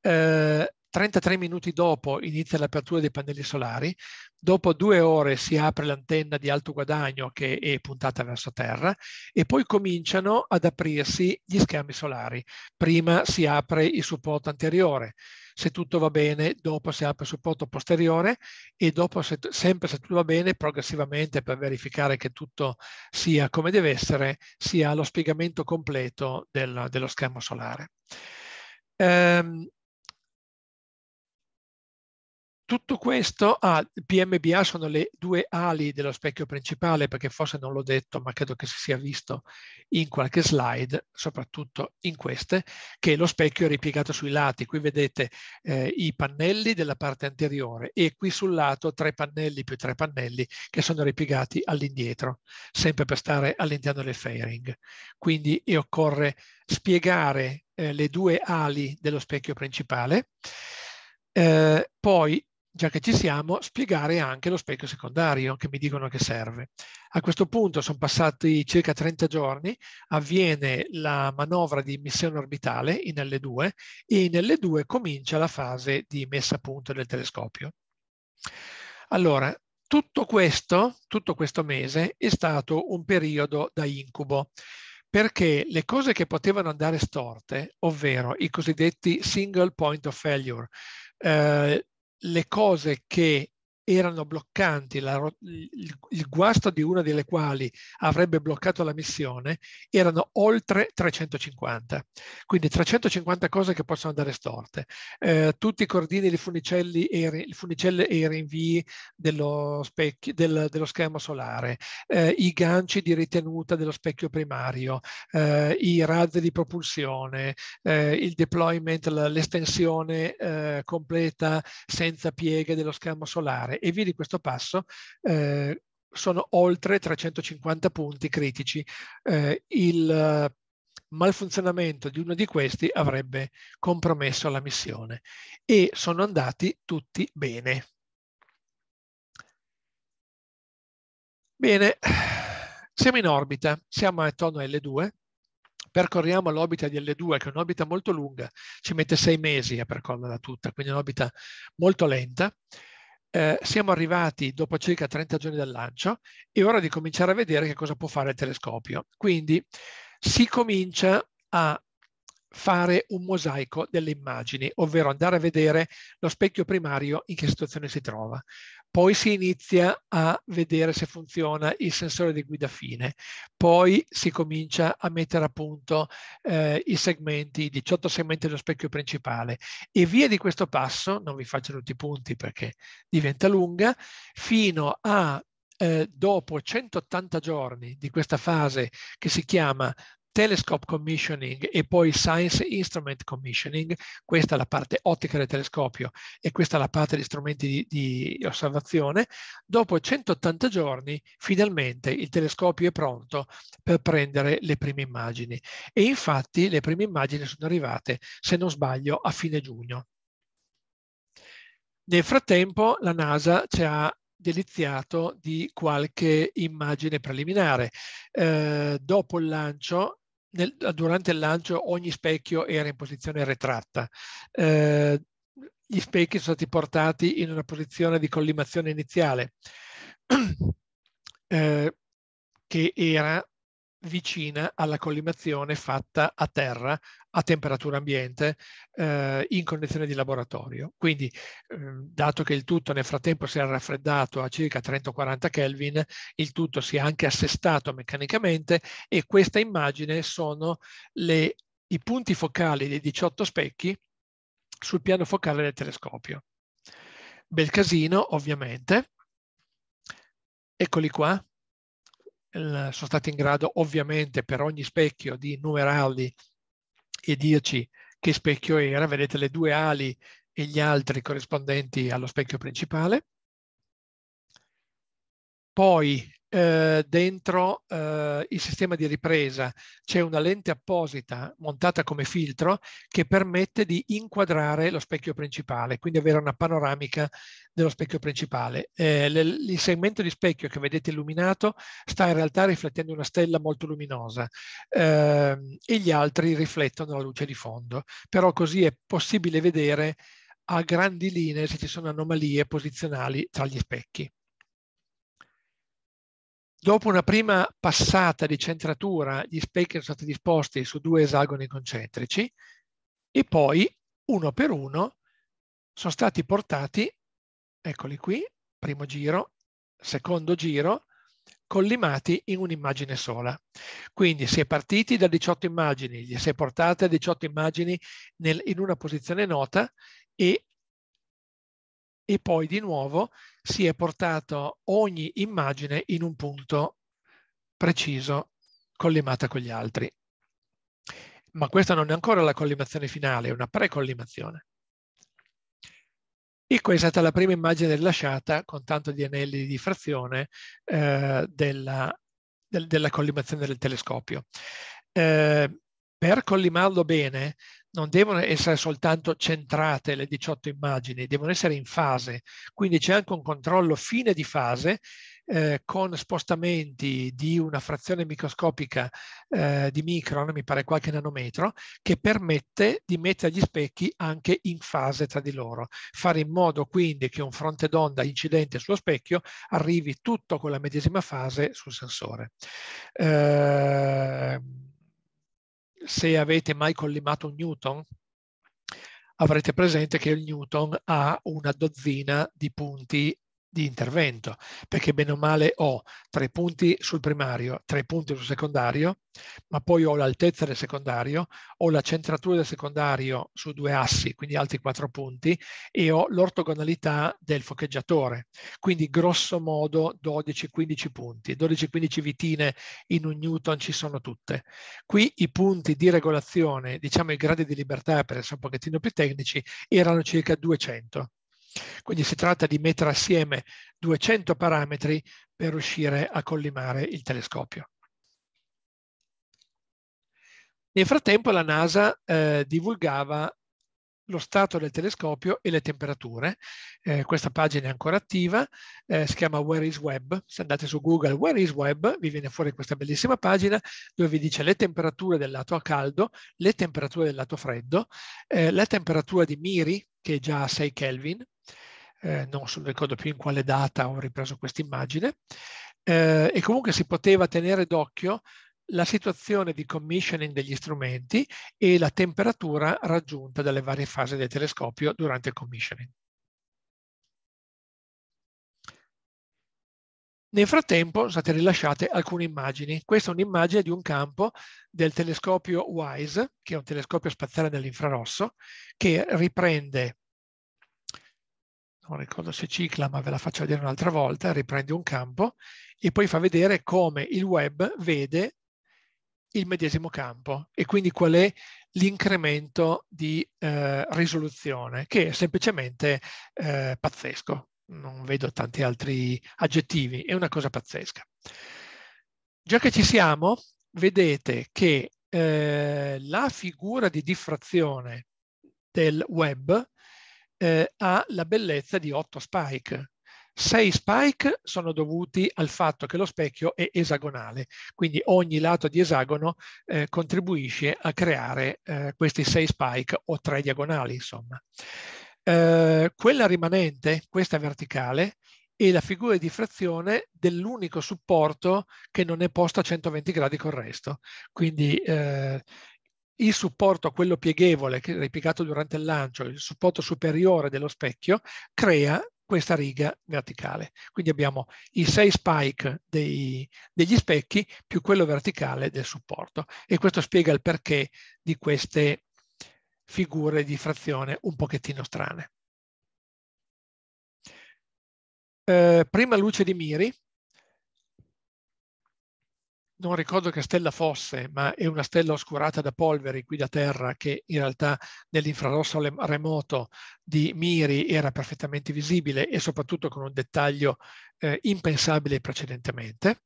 Eh, 33 minuti dopo inizia l'apertura dei pannelli solari, dopo due ore si apre l'antenna di alto guadagno che è puntata verso terra e poi cominciano ad aprirsi gli schermi solari. Prima si apre il supporto anteriore, se tutto va bene, dopo si apre il supporto posteriore e dopo, se, sempre se tutto va bene, progressivamente per verificare che tutto sia come deve essere, sia lo spiegamento completo del, dello schermo solare. Ehm, tutto questo, ah, PMBA sono le due ali dello specchio principale, perché forse non l'ho detto, ma credo che si sia visto in qualche slide, soprattutto in queste, che lo specchio è ripiegato sui lati. Qui vedete eh, i pannelli della parte anteriore e qui sul lato tre pannelli più tre pannelli che sono ripiegati all'indietro, sempre per stare all'interno del fairing. Quindi occorre spiegare eh, le due ali dello specchio principale. Eh, poi già che ci siamo, spiegare anche lo specchio secondario che mi dicono che serve. A questo punto sono passati circa 30 giorni, avviene la manovra di missione orbitale in L2 e in L2 comincia la fase di messa a punto del telescopio. Allora, tutto questo, tutto questo mese è stato un periodo da incubo perché le cose che potevano andare storte, ovvero i cosiddetti single point of failure, eh, le cose che erano bloccanti, la, il, il, guasto di una delle quali avrebbe bloccato la missione, erano oltre 350. Quindi 350 cose che possono andare storte. Eh, tutti i cordini, i funicelli e, funicelle e i rinvii dello, specchio, del, dello schermo solare, eh, i ganci di ritenuta dello specchio primario, eh, i razzi di propulsione, eh, il deployment, l'estensione eh, completa senza pieghe dello schermo solare fare e vedi questo passo eh, sono oltre 350 punti critici. Eh, il eh, malfunzionamento di uno di questi avrebbe compromesso la missione e sono andati tutti bene. Bene, siamo in orbita, siamo attorno a L2, percorriamo l'orbita di L2, che è un'orbita molto lunga, ci mette sei mesi a percorrerla tutta, quindi è un'orbita molto lenta, eh, siamo arrivati dopo circa 30 giorni dal lancio, è ora di cominciare a vedere che cosa può fare il telescopio. Quindi si comincia a fare un mosaico delle immagini, ovvero andare a vedere lo specchio primario in che situazione si trova poi si inizia a vedere se funziona il sensore di guida fine, poi si comincia a mettere a punto eh, i segmenti, i 18 segmenti dello specchio principale e via di questo passo, non vi faccio tutti i punti perché diventa lunga, fino a eh, dopo 180 giorni di questa fase che si chiama telescope commissioning e poi science instrument commissioning, questa è la parte ottica del telescopio e questa è la parte di strumenti di, di osservazione, dopo 180 giorni finalmente il telescopio è pronto per prendere le prime immagini e infatti le prime immagini sono arrivate, se non sbaglio, a fine giugno. Nel frattempo la NASA ci ha deliziato di qualche immagine preliminare. Eh, dopo il lancio nel, durante il lancio ogni specchio era in posizione retratta. Eh, gli specchi sono stati portati in una posizione di collimazione iniziale, eh, che era vicina alla collimazione fatta a terra a temperatura ambiente eh, in condizione di laboratorio. Quindi, eh, dato che il tutto nel frattempo si è raffreddato a circa 30-40 Kelvin, il tutto si è anche assestato meccanicamente e questa immagine sono le, i punti focali dei 18 specchi sul piano focale del telescopio. Bel casino, ovviamente. Eccoli qua, Ehm, sono stati in grado ovviamente per ogni specchio di numerarli e dirci che specchio era, vedete le due ali e gli altri corrispondenti allo specchio principale. Poi eh, dentro eh, il sistema di ripresa c'è una lente apposita montata come filtro che permette di inquadrare lo specchio principale, quindi avere una panoramica dello specchio principale. Eh, le, il segmento di specchio che vedete illuminato sta in realtà riflettendo una stella molto luminosa ehm, e gli altri riflettono la luce di fondo, però così è possibile vedere a grandi linee se ci sono anomalie posizionali tra gli specchi. Dopo una prima passata di centratura, gli specchi sono stati disposti su due esagoni concentrici e poi, uno per uno, sono stati portati, eccoli qui, primo giro, secondo giro, collimati in un'immagine sola. Quindi si è partiti da 18 immagini, gli si è portate 18 immagini nel, in una posizione nota e e poi di nuovo si è portato ogni immagine in un punto preciso collimata con gli altri. Ma questa non è ancora la collimazione finale, è una pre-collimazione. E ecco, questa è stata la prima immagine rilasciata con tanto di anelli di diffrazione eh, della, del, della collimazione del telescopio. Eh, per collimarlo bene non devono essere soltanto centrate le 18 immagini, devono essere in fase, quindi c'è anche un controllo fine di fase eh, con spostamenti di una frazione microscopica eh, di micron, mi pare qualche nanometro, che permette di mettere gli specchi anche in fase tra di loro, fare in modo quindi che un fronte d'onda incidente sullo specchio arrivi tutto con la medesima fase sul sensore. Eh, se avete mai collimato un Newton, avrete presente che il Newton ha una dozzina di punti di intervento, perché bene o male ho tre punti sul primario, tre punti sul secondario, ma poi ho l'altezza del secondario, ho la centratura del secondario su due assi, quindi altri quattro punti, e ho l'ortogonalità del focheggiatore, quindi grosso modo 12-15 punti, 12-15 vitine in un Newton ci sono tutte. Qui i punti di regolazione, diciamo i gradi di libertà per essere un pochettino più tecnici, erano circa 200 quindi si tratta di mettere assieme 200 parametri per riuscire a collimare il telescopio. Nel frattempo la NASA eh, divulgava lo stato del telescopio e le temperature. Eh, questa pagina è ancora attiva, eh, si chiama Where is Web. Se andate su Google Where is Web vi viene fuori questa bellissima pagina dove vi dice le temperature del lato a caldo, le temperature del lato freddo, eh, la temperatura di Miri che è già a 6 Kelvin, eh, non ricordo più in quale data ho ripreso questa immagine, eh, e comunque si poteva tenere d'occhio la situazione di commissioning degli strumenti e la temperatura raggiunta dalle varie fasi del telescopio durante il commissioning. Nel frattempo sono state rilasciate alcune immagini. Questa è un'immagine di un campo del telescopio WISE, che è un telescopio spaziale nell'infrarosso, che riprende non ricordo se cicla, ma ve la faccio vedere un'altra volta, riprende un campo e poi fa vedere come il web vede il medesimo campo e quindi qual è l'incremento di eh, risoluzione, che è semplicemente eh, pazzesco. Non vedo tanti altri aggettivi, è una cosa pazzesca. Già che ci siamo, vedete che eh, la figura di diffrazione del web eh, ha la bellezza di 8 spike. 6 spike sono dovuti al fatto che lo specchio è esagonale, quindi ogni lato di esagono eh, contribuisce a creare eh, questi 6 spike o 3 diagonali, insomma. Eh, quella rimanente, questa verticale, è la figura di frazione dell'unico supporto che non è posto a 120 gradi col resto. Quindi eh, il supporto a quello pieghevole che è ripiegato durante il lancio, il supporto superiore dello specchio, crea questa riga verticale. Quindi abbiamo i sei spike dei, degli specchi più quello verticale del supporto. E questo spiega il perché di queste figure di frazione un pochettino strane. Eh, prima luce di miri, non ricordo che stella fosse, ma è una stella oscurata da polveri qui da Terra che in realtà nell'infrarosso remoto di Miri era perfettamente visibile e soprattutto con un dettaglio eh, impensabile precedentemente.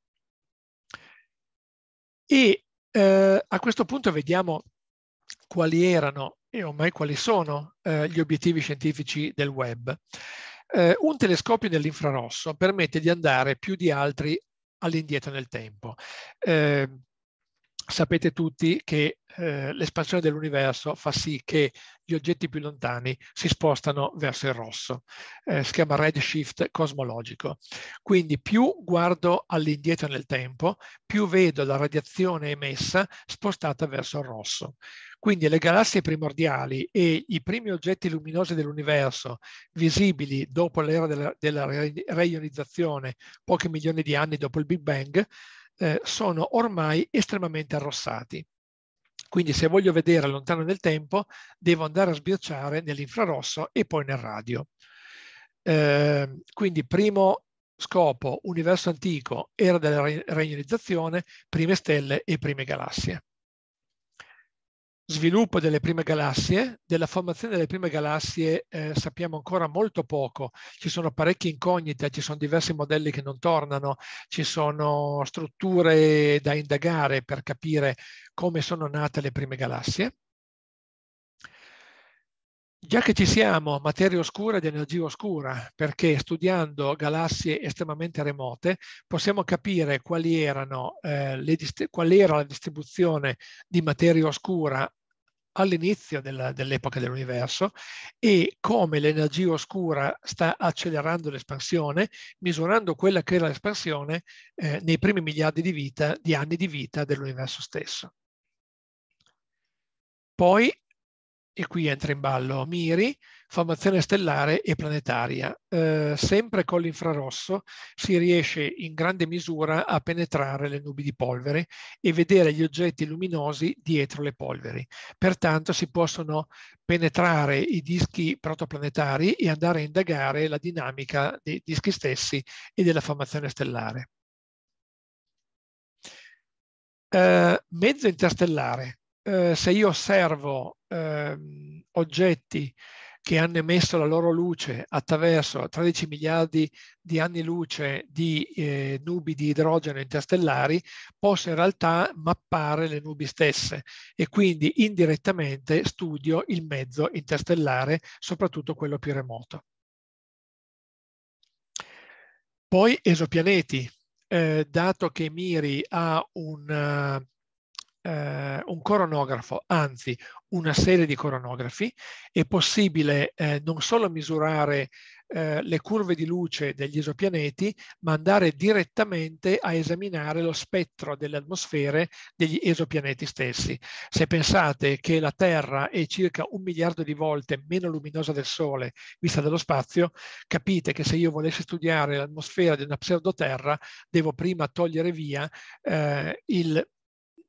E eh, a questo punto vediamo quali erano e ormai quali sono eh, gli obiettivi scientifici del web. Eh, un telescopio nell'infrarosso permette di andare più di altri all'indietro nel tempo. Eh, sapete tutti che eh, l'espansione dell'universo fa sì che gli oggetti più lontani si spostano verso il rosso. Eh, si chiama redshift cosmologico. Quindi più guardo all'indietro nel tempo, più vedo la radiazione emessa spostata verso il rosso. Quindi le galassie primordiali e i primi oggetti luminosi dell'universo, visibili dopo l'era della, della reionizzazione, pochi milioni di anni dopo il Big Bang, eh, sono ormai estremamente arrossati. Quindi se voglio vedere lontano nel tempo, devo andare a sbirciare nell'infrarosso e poi nel radio. Eh, quindi primo scopo, universo antico, era della reionizzazione, prime stelle e prime galassie sviluppo delle prime galassie, della formazione delle prime galassie eh, sappiamo ancora molto poco, ci sono parecchie incognite, ci sono diversi modelli che non tornano, ci sono strutture da indagare per capire come sono nate le prime galassie. Già che ci siamo, materia oscura ed energia oscura, perché studiando galassie estremamente remote possiamo capire quali erano, eh, le, qual era la distribuzione di materia oscura all'inizio della, dell'epoca dell'universo e come l'energia oscura sta accelerando l'espansione, misurando quella che era l'espansione eh, nei primi miliardi di, vita, di anni di vita dell'universo stesso. Poi e qui entra in ballo Miri, formazione stellare e planetaria. Eh, sempre con l'infrarosso si riesce in grande misura a penetrare le nubi di polvere e vedere gli oggetti luminosi dietro le polveri. Pertanto si possono penetrare i dischi protoplanetari e andare a indagare la dinamica dei dischi stessi e della formazione stellare. Eh, mezzo interstellare eh, se io osservo eh, oggetti che hanno emesso la loro luce attraverso 13 miliardi di anni luce di eh, nubi di idrogeno interstellari, posso in realtà mappare le nubi stesse e quindi indirettamente studio il mezzo interstellare, soprattutto quello più remoto. Poi esopianeti, eh, dato che Miri ha un eh, un coronografo, anzi una serie di coronografi, è possibile eh, non solo misurare eh, le curve di luce degli esopianeti, ma andare direttamente a esaminare lo spettro delle atmosfere degli esopianeti stessi. Se pensate che la Terra è circa un miliardo di volte meno luminosa del Sole vista dallo spazio, capite che se io volessi studiare l'atmosfera di una pseudoterra, devo prima togliere via eh, il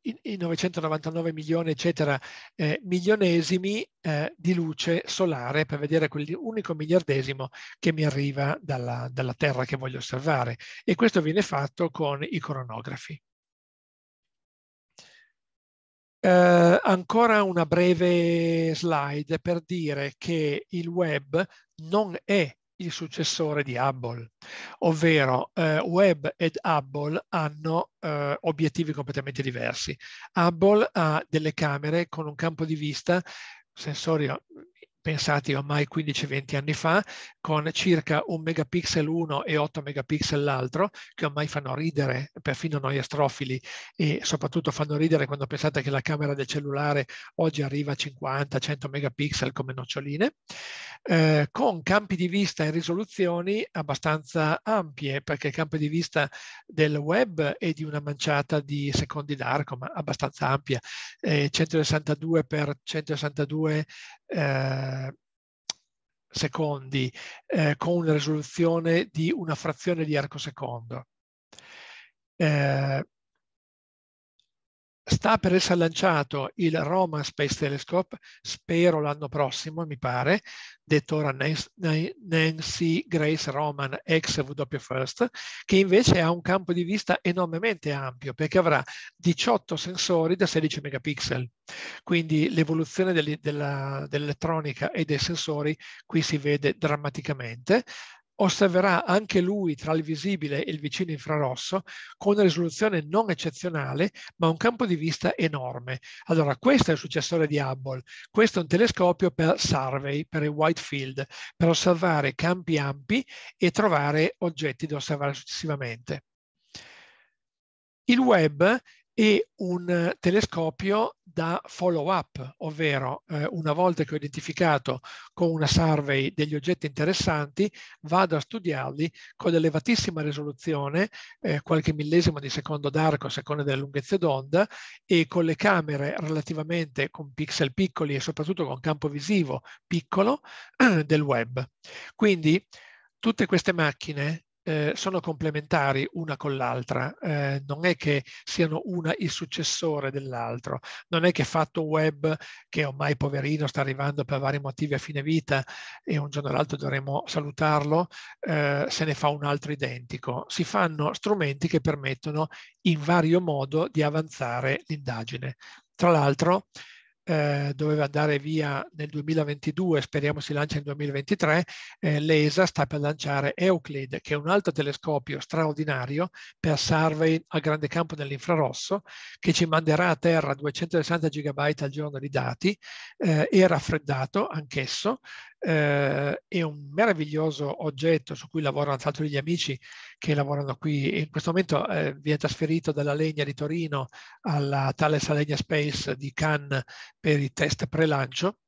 i, 999 milioni, eccetera, eh, milionesimi eh, di luce solare per vedere quell'unico miliardesimo che mi arriva dalla, dalla Terra che voglio osservare. E questo viene fatto con i coronografi. Uh, ancora una breve slide per dire che il web non è il successore di Hubble, ovvero eh, Webb ed Hubble hanno eh, obiettivi completamente diversi. Hubble ha delle camere con un campo di vista, sensori pensati ormai 15-20 anni fa, con circa un megapixel uno e 8 megapixel l'altro, che ormai fanno ridere perfino noi astrofili e soprattutto fanno ridere quando pensate che la camera del cellulare oggi arriva a 50-100 megapixel come noccioline, eh, con campi di vista e risoluzioni abbastanza ampie, perché il campo di vista del web è di una manciata di secondi d'arco, ma abbastanza ampia, eh, 162 x 162 eh, secondi eh, con una risoluzione di una frazione di arco secondo. Eh, sta per essere lanciato il Roman Space Telescope, spero l'anno prossimo, mi pare, detto ora Nancy Grace Roman, ex WP First, che invece ha un campo di vista enormemente ampio perché avrà 18 sensori da 16 megapixel. Quindi l'evoluzione dell'elettronica e dei sensori qui si vede drammaticamente osserverà anche lui tra il visibile e il vicino infrarosso con una risoluzione non eccezionale, ma un campo di vista enorme. Allora, questo è il successore di Hubble, questo è un telescopio per survey, per il white field, per osservare campi ampi e trovare oggetti da osservare successivamente. Il web e un eh, telescopio da follow-up, ovvero eh, una volta che ho identificato con una survey degli oggetti interessanti, vado a studiarli con elevatissima risoluzione, eh, qualche millesimo di secondo d'arco a seconda delle lunghezze d'onda, e con le camere relativamente con pixel piccoli e soprattutto con campo visivo piccolo del web. Quindi tutte queste macchine eh, sono complementari una con l'altra, eh, non è che siano una il successore dell'altro, non è che fatto web che ormai poverino sta arrivando per vari motivi a fine vita e un giorno o l'altro dovremo salutarlo, eh, se ne fa un altro identico. Si fanno strumenti che permettono in vario modo di avanzare l'indagine. Tra l'altro, eh, doveva andare via nel 2022, speriamo si lancia nel 2023, eh, l'ESA sta per lanciare Euclid, che è un altro telescopio straordinario per survey a grande campo nell'infrarosso, che ci manderà a terra 260 GB al giorno di dati eh, e raffreddato anch'esso, eh, è un meraviglioso oggetto su cui lavorano tra l'altro gli amici che lavorano qui. In questo momento eh, viene trasferito dalla Legna di Torino alla Thales Alenia Space di Cannes per i test pre-lancio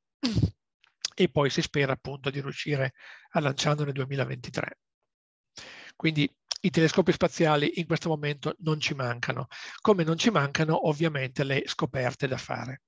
e poi si spera appunto di riuscire a lanciarlo nel 2023. Quindi i telescopi spaziali in questo momento non ci mancano, come non ci mancano ovviamente le scoperte da fare.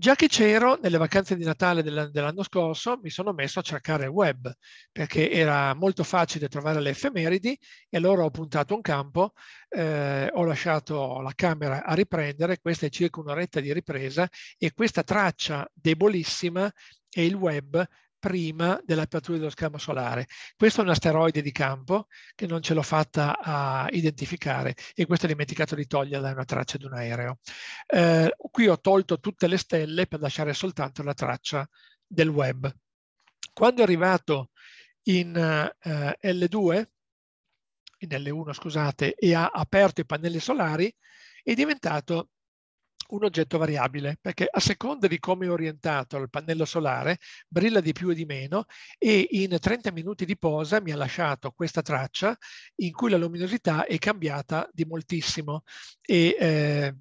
Già che c'ero, nelle vacanze di Natale dell'anno scorso, mi sono messo a cercare il web, perché era molto facile trovare le effemeridi e allora ho puntato un campo, eh, ho lasciato la camera a riprendere, questa è circa un'oretta di ripresa e questa traccia debolissima è il web prima dell'apertura dello schermo solare. Questo è un asteroide di campo che non ce l'ho fatta a identificare e questo è dimenticato di toglierla da una traccia di un aereo. Eh, qui ho tolto tutte le stelle per lasciare soltanto la traccia del web. Quando è arrivato in eh, L2, in L1 scusate, e ha aperto i pannelli solari, è diventato un oggetto variabile, perché a seconda di come è orientato il pannello solare, brilla di più e di meno e in 30 minuti di posa mi ha lasciato questa traccia in cui la luminosità è cambiata di moltissimo. E, eh,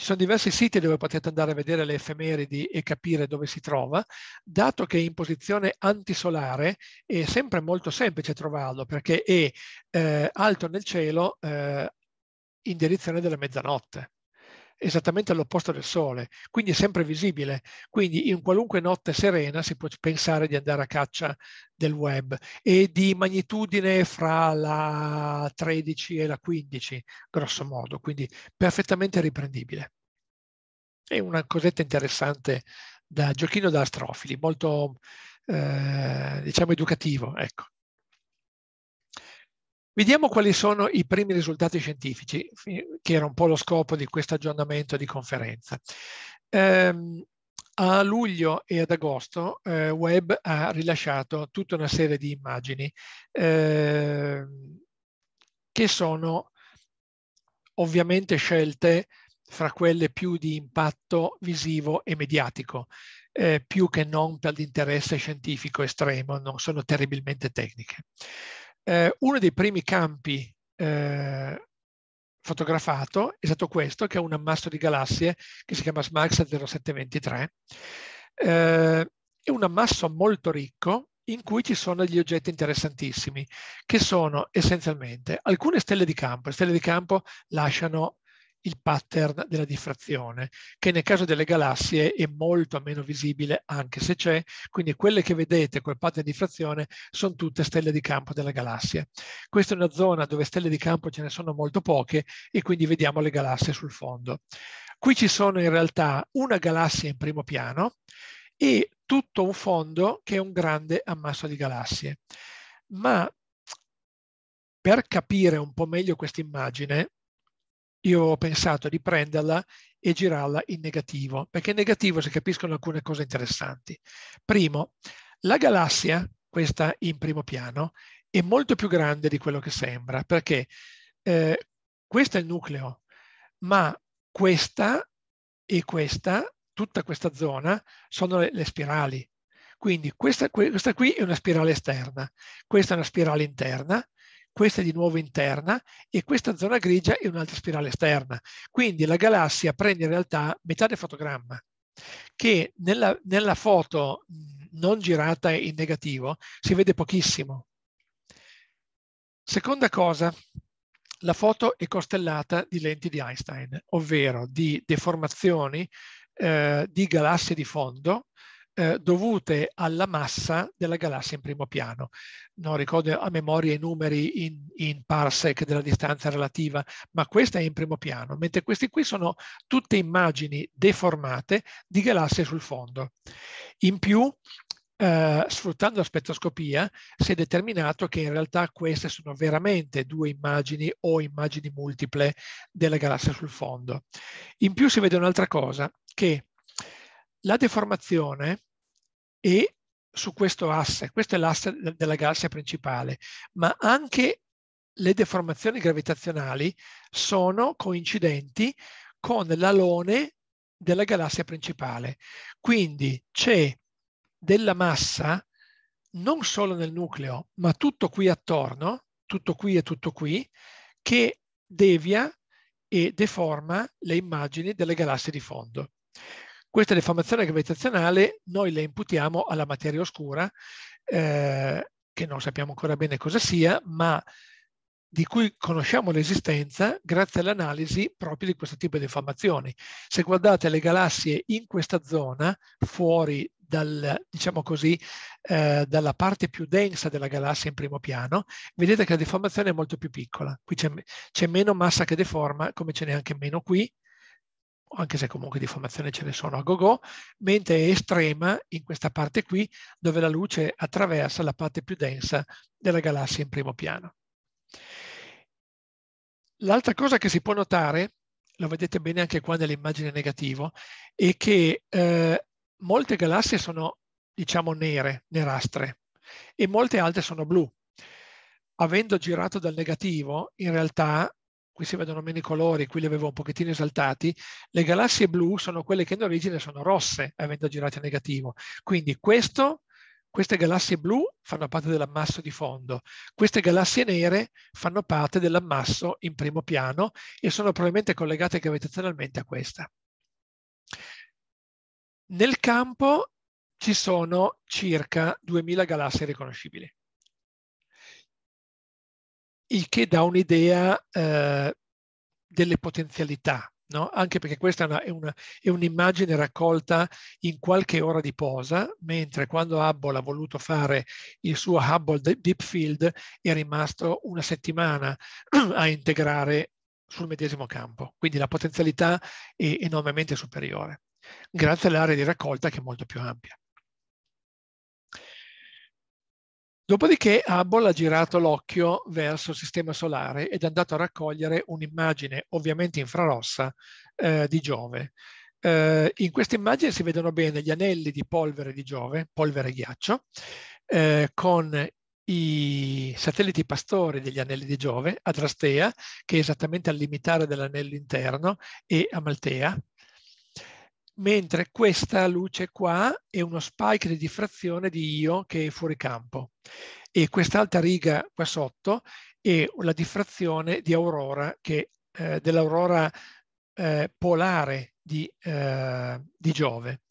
ci sono diversi siti dove potete andare a vedere le effemeridi e capire dove si trova, dato che è in posizione antisolare è sempre molto semplice trovarlo perché è eh, alto nel cielo eh, in direzione della mezzanotte esattamente all'opposto del Sole, quindi è sempre visibile. Quindi in qualunque notte serena si può pensare di andare a caccia del web e di magnitudine fra la 13 e la 15, grosso modo, quindi perfettamente riprendibile. È una cosetta interessante da giochino da astrofili, molto eh, diciamo educativo, ecco. Vediamo quali sono i primi risultati scientifici, che era un po' lo scopo di questo aggiornamento di conferenza. Ehm, a luglio e ad agosto eh, Web ha rilasciato tutta una serie di immagini eh, che sono ovviamente scelte fra quelle più di impatto visivo e mediatico, eh, più che non per l'interesse scientifico estremo, non sono terribilmente tecniche eh, uno dei primi campi eh, fotografato è stato questo, che è un ammasso di galassie che si chiama SMAX 0723. Eh, è un ammasso molto ricco in cui ci sono degli oggetti interessantissimi, che sono essenzialmente alcune stelle di campo. Le stelle di campo lasciano il pattern della diffrazione, che nel caso delle galassie è molto meno visibile anche se c'è, quindi quelle che vedete col pattern di diffrazione sono tutte stelle di campo della galassia. Questa è una zona dove stelle di campo ce ne sono molto poche e quindi vediamo le galassie sul fondo. Qui ci sono in realtà una galassia in primo piano e tutto un fondo che è un grande ammasso di galassie. Ma per capire un po' meglio questa immagine, io ho pensato di prenderla e girarla in negativo, perché in negativo si capiscono alcune cose interessanti. Primo, la galassia, questa in primo piano, è molto più grande di quello che sembra, perché eh, questo è il nucleo, ma questa e questa, tutta questa zona, sono le, le spirali. Quindi questa, questa qui è una spirale esterna, questa è una spirale interna, questa è di nuovo interna e questa zona grigia è un'altra spirale esterna. Quindi la galassia prende in realtà metà del fotogramma, che nella, nella foto non girata in negativo si vede pochissimo. Seconda cosa, la foto è costellata di lenti di Einstein, ovvero di deformazioni eh, di galassie di fondo eh, dovute alla massa della galassia in primo piano. Non ricordo a memoria i numeri in, in parsec della distanza relativa, ma questa è in primo piano, mentre queste qui sono tutte immagini deformate di galassie sul fondo. In più, Uh, sfruttando la spettroscopia si è determinato che in realtà queste sono veramente due immagini o immagini multiple della galassia sul fondo. In più si vede un'altra cosa, che la deformazione è su questo asse, questo è l'asse della galassia principale, ma anche le deformazioni gravitazionali sono coincidenti con l'alone della galassia principale. Quindi c'è della massa non solo nel nucleo, ma tutto qui attorno, tutto qui e tutto qui, che devia e deforma le immagini delle galassie di fondo. Questa deformazione gravitazionale noi la imputiamo alla materia oscura, eh, che non sappiamo ancora bene cosa sia, ma di cui conosciamo l'esistenza grazie all'analisi proprio di questo tipo di deformazioni. Se guardate le galassie in questa zona, fuori dal, diciamo così, eh, dalla parte più densa della galassia in primo piano, vedete che la deformazione è molto più piccola. Qui c'è meno massa che deforma, come ce n'è anche meno qui, anche se comunque di formazione ce ne sono a gogo, mentre è estrema in questa parte qui, dove la luce attraversa la parte più densa della galassia in primo piano. L'altra cosa che si può notare, lo vedete bene anche qua nell'immagine negativo, è che eh, molte galassie sono, diciamo, nere, nerastre, e molte altre sono blu. Avendo girato dal negativo, in realtà qui si vedono meno i colori, qui li avevo un pochettino esaltati, le galassie blu sono quelle che in origine sono rosse, avendo girato a negativo. Quindi questo, queste galassie blu fanno parte dell'ammasso di fondo, queste galassie nere fanno parte dell'ammasso in primo piano e sono probabilmente collegate gravitazionalmente a questa. Nel campo ci sono circa 2000 galassie riconoscibili il che dà un'idea eh, delle potenzialità, no? anche perché questa è, una, è, una, è, un'immagine raccolta in qualche ora di posa, mentre quando Hubble ha voluto fare il suo Hubble Deep Field è rimasto una settimana a integrare sul medesimo campo, quindi la potenzialità è enormemente superiore, grazie all'area di raccolta che è molto più ampia. Dopodiché Hubble ha girato l'occhio verso il Sistema Solare ed è andato a raccogliere un'immagine, ovviamente infrarossa, eh, di Giove. Eh, in questa immagine si vedono bene gli anelli di polvere di Giove, polvere e ghiaccio, eh, con i satelliti pastori degli anelli di Giove, Adrastea, che è esattamente al limitare dell'anello interno, e Amaltea, mentre questa luce qua è uno spike di diffrazione di Io che è fuori campo e quest'altra riga qua sotto è la diffrazione di aurora che eh, dell'aurora eh, polare di, eh, di Giove.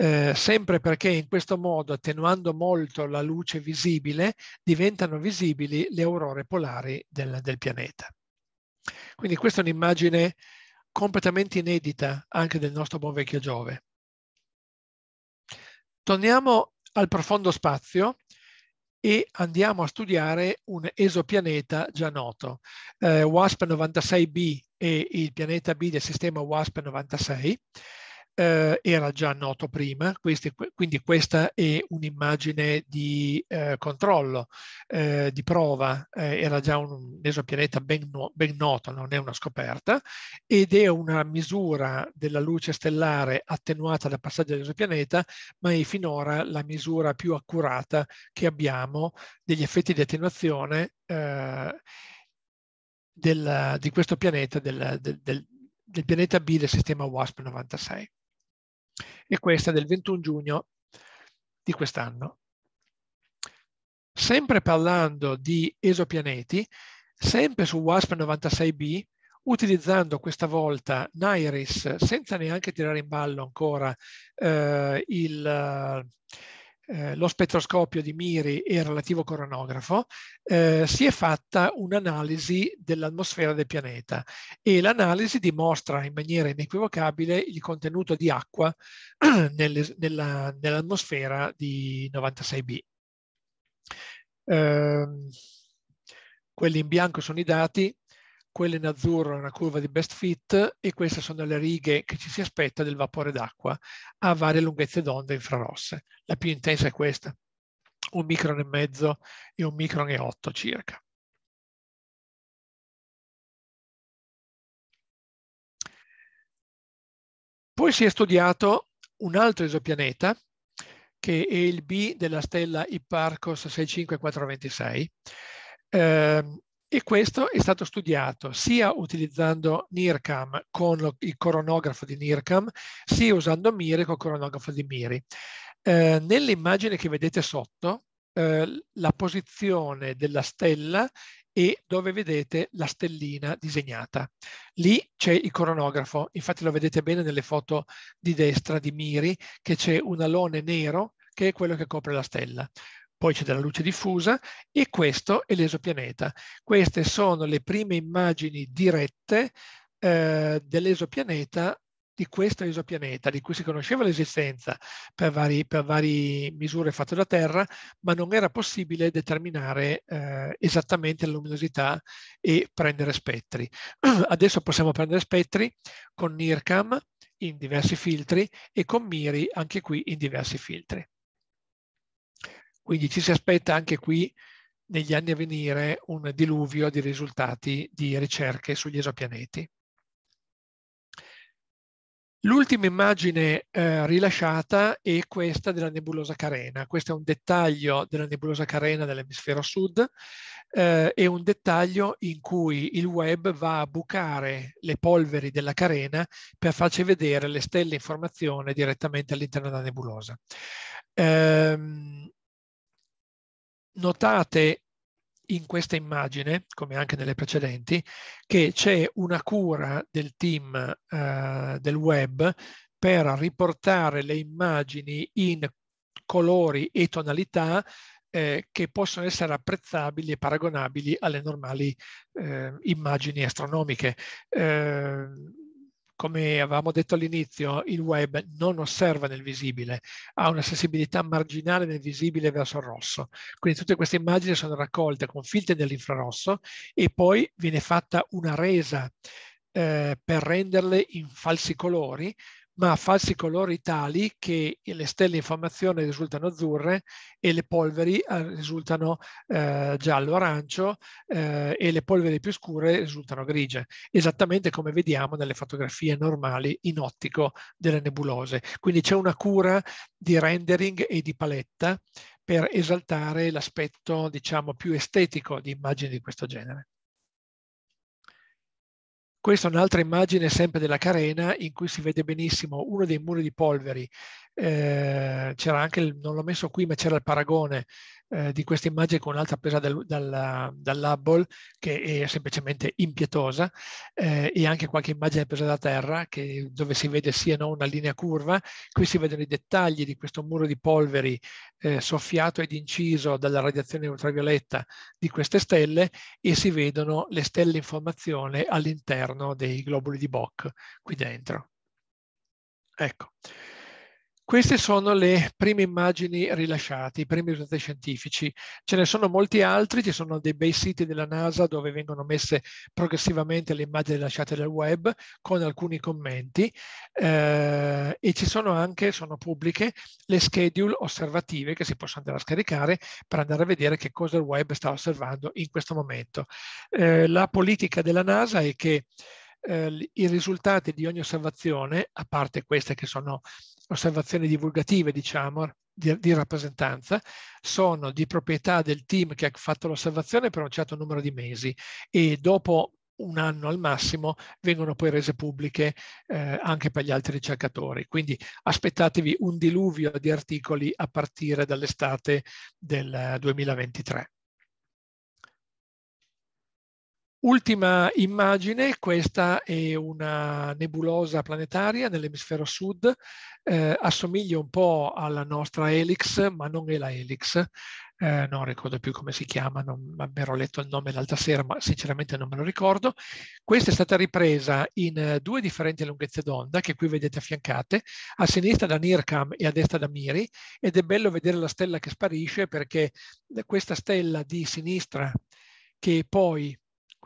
Eh, sempre perché in questo modo, attenuando molto la luce visibile, diventano visibili le aurore polari del, del pianeta. Quindi questa è un'immagine completamente inedita anche del nostro buon vecchio Giove. Torniamo al profondo spazio e andiamo a studiare un esopianeta già noto, eh, WASP 96b è il pianeta B del sistema WASP 96 eh, era già noto prima, questi, quindi questa è un'immagine di eh, controllo, eh, di prova, eh, era già un esopianeta ben, no, ben noto, non è una scoperta, ed è una misura della luce stellare attenuata dal passaggio dell'esopianeta, ma è finora la misura più accurata che abbiamo degli effetti di attenuazione eh, della, di questo pianeta, del, del, del, del pianeta B del sistema WASP 96 e questa è del 21 giugno di quest'anno. Sempre parlando di esopianeti, sempre su WASP 96b, utilizzando questa volta NIRIS, senza neanche tirare in ballo ancora eh, il, eh, lo spettroscopio di Miri e il relativo coronografo, eh, si è fatta un'analisi dell'atmosfera del pianeta e l'analisi dimostra in maniera inequivocabile il contenuto di acqua nelle, nella, nell'atmosfera di 96b. Eh, quelli in bianco sono i dati quella in azzurro è una curva di best fit e queste sono le righe che ci si aspetta del vapore d'acqua a varie lunghezze d'onda infrarosse. La più intensa è questa, un micron e mezzo e un micron e otto circa. Poi si è studiato un altro esopianeta, che è il B della stella Hipparcos 65426, eh, e questo è stato studiato sia utilizzando NIRCAM con il coronografo di NIRCAM, sia usando MIRI con il coronografo di MIRI. Eh, Nell'immagine che vedete sotto, eh, la posizione della stella e dove vedete la stellina disegnata. Lì c'è il coronografo, infatti lo vedete bene nelle foto di destra di Miri, che c'è un alone nero che è quello che copre la stella poi c'è della luce diffusa e questo è l'esopianeta. Queste sono le prime immagini dirette eh, dell'esopianeta di questo esopianeta di cui si conosceva l'esistenza per varie vari misure fatte da Terra, ma non era possibile determinare eh, esattamente la luminosità e prendere spettri. Adesso possiamo prendere spettri con NIRCAM in diversi filtri e con MIRI anche qui in diversi filtri. Quindi ci si aspetta anche qui negli anni a venire un diluvio di risultati di ricerche sugli esopianeti. L'ultima immagine eh, rilasciata è questa della nebulosa carena. Questo è un dettaglio della nebulosa carena dell'emisfero sud, eh, è un dettaglio in cui il web va a bucare le polveri della carena per farci vedere le stelle in formazione direttamente all'interno della nebulosa. Ehm, Notate in questa immagine, come anche nelle precedenti, che c'è una cura del team eh, del web per riportare le immagini in colori e tonalità eh, che possono essere apprezzabili e paragonabili alle normali eh, immagini astronomiche. Eh, come avevamo detto all'inizio, il web non osserva nel visibile, ha una sensibilità marginale nel visibile verso il rosso. Quindi tutte queste immagini sono raccolte con filtri dell'infrarosso e poi viene fatta una resa eh, per renderle in falsi colori ma falsi colori tali che le stelle in formazione risultano azzurre e le polveri eh, risultano eh, giallo-arancio eh, e le polveri più scure risultano grigie, esattamente come vediamo nelle fotografie normali in ottico delle nebulose. Quindi c'è una cura di rendering e di paletta per esaltare l'aspetto diciamo più estetico di immagini di questo genere. Questa è un'altra immagine sempre della carena in cui si vede benissimo uno dei muri di polveri eh, c'era anche, il, non l'ho messo qui, ma c'era il paragone eh, di questa immagine con un'altra presa del, dal, dall'Hubble che è semplicemente impietosa eh, e anche qualche immagine presa da terra che, dove si vede sì e no una linea curva. Qui si vedono i dettagli di questo muro di polveri eh, soffiato ed inciso dalla radiazione ultravioletta di queste stelle e si vedono le stelle in formazione all'interno dei globuli di Bock qui dentro. Ecco. Queste sono le prime immagini rilasciate, i primi risultati scientifici. Ce ne sono molti altri, ci sono dei bei siti della NASA dove vengono messe progressivamente le immagini rilasciate dal web con alcuni commenti eh, e ci sono anche, sono pubbliche, le schedule osservative che si possono andare a scaricare per andare a vedere che cosa il web sta osservando in questo momento. Eh, la politica della NASA è che eh, i risultati di ogni osservazione, a parte queste che sono osservazioni divulgative, diciamo, di, di, rappresentanza, sono di proprietà del team che ha fatto l'osservazione per un certo numero di mesi e dopo un anno al massimo vengono poi rese pubbliche eh, anche per gli altri ricercatori. Quindi aspettatevi un diluvio di articoli a partire dall'estate del 2023. Eh, Ultima immagine, questa è una nebulosa planetaria nell'emisfero sud, eh, assomiglia un po' alla nostra Helix, ma non è la Helix, eh, non ricordo più come si chiama, non, avevo letto il nome l'altra sera, ma sinceramente non me lo ricordo. Questa è stata ripresa in eh, due differenti lunghezze d'onda, che qui vedete affiancate, a sinistra da NIRCAM e a destra da MIRI, ed è bello vedere la stella che sparisce perché questa stella di sinistra che poi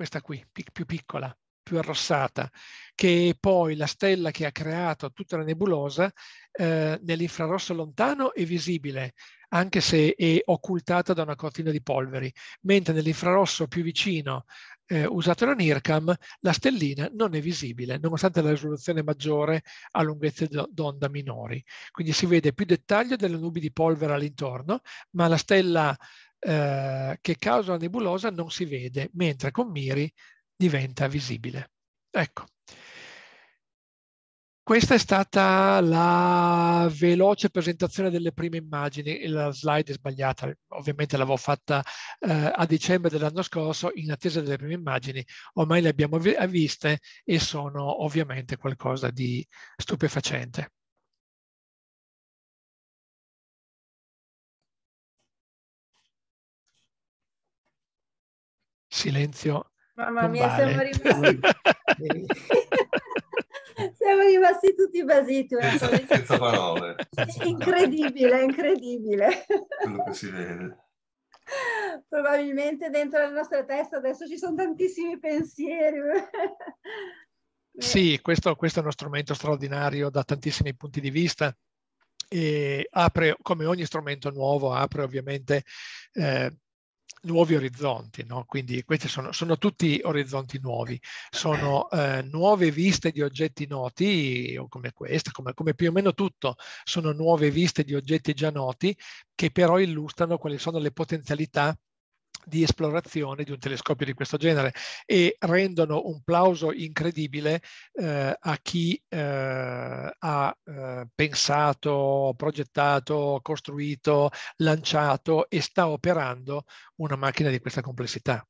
questa qui, più piccola, più arrossata, che è poi la stella che ha creato tutta la nebulosa eh, nell'infrarosso lontano è visibile, anche se è occultata da una cortina di polveri, mentre nell'infrarosso più vicino eh, usato da NIRCAM la stellina non è visibile, nonostante la risoluzione maggiore a lunghezze d'onda minori. Quindi si vede più dettaglio delle nubi di polvere all'intorno, ma la stella eh, che causa la nebulosa non si vede, mentre con Miri diventa visibile. Ecco. Questa è stata la veloce presentazione delle prime immagini, la slide è sbagliata, ovviamente l'avevo fatta eh, a dicembre dell'anno scorso in attesa delle prime immagini, ormai le abbiamo vi viste e sono ovviamente qualcosa di stupefacente. silenzio. Mamma mia, siamo rimasti. siamo rimasti tutti basiti. Senza, senza parole. Incredibile, incredibile. Quello che si vede. Probabilmente dentro la nostra testa adesso ci sono tantissimi pensieri. Sì, questo, questo è uno strumento straordinario da tantissimi punti di vista e apre, come ogni strumento nuovo, apre ovviamente eh, nuovi orizzonti, no? quindi questi sono, sono, tutti orizzonti nuovi, sono eh, nuove viste di oggetti noti, come questa, come, come, più o meno tutto, sono nuove viste di oggetti già noti che però illustrano quali sono le potenzialità di esplorazione di un telescopio di questo genere e rendono un plauso incredibile eh, a chi eh, ha eh, pensato, progettato, costruito, lanciato e sta operando una macchina di questa complessità.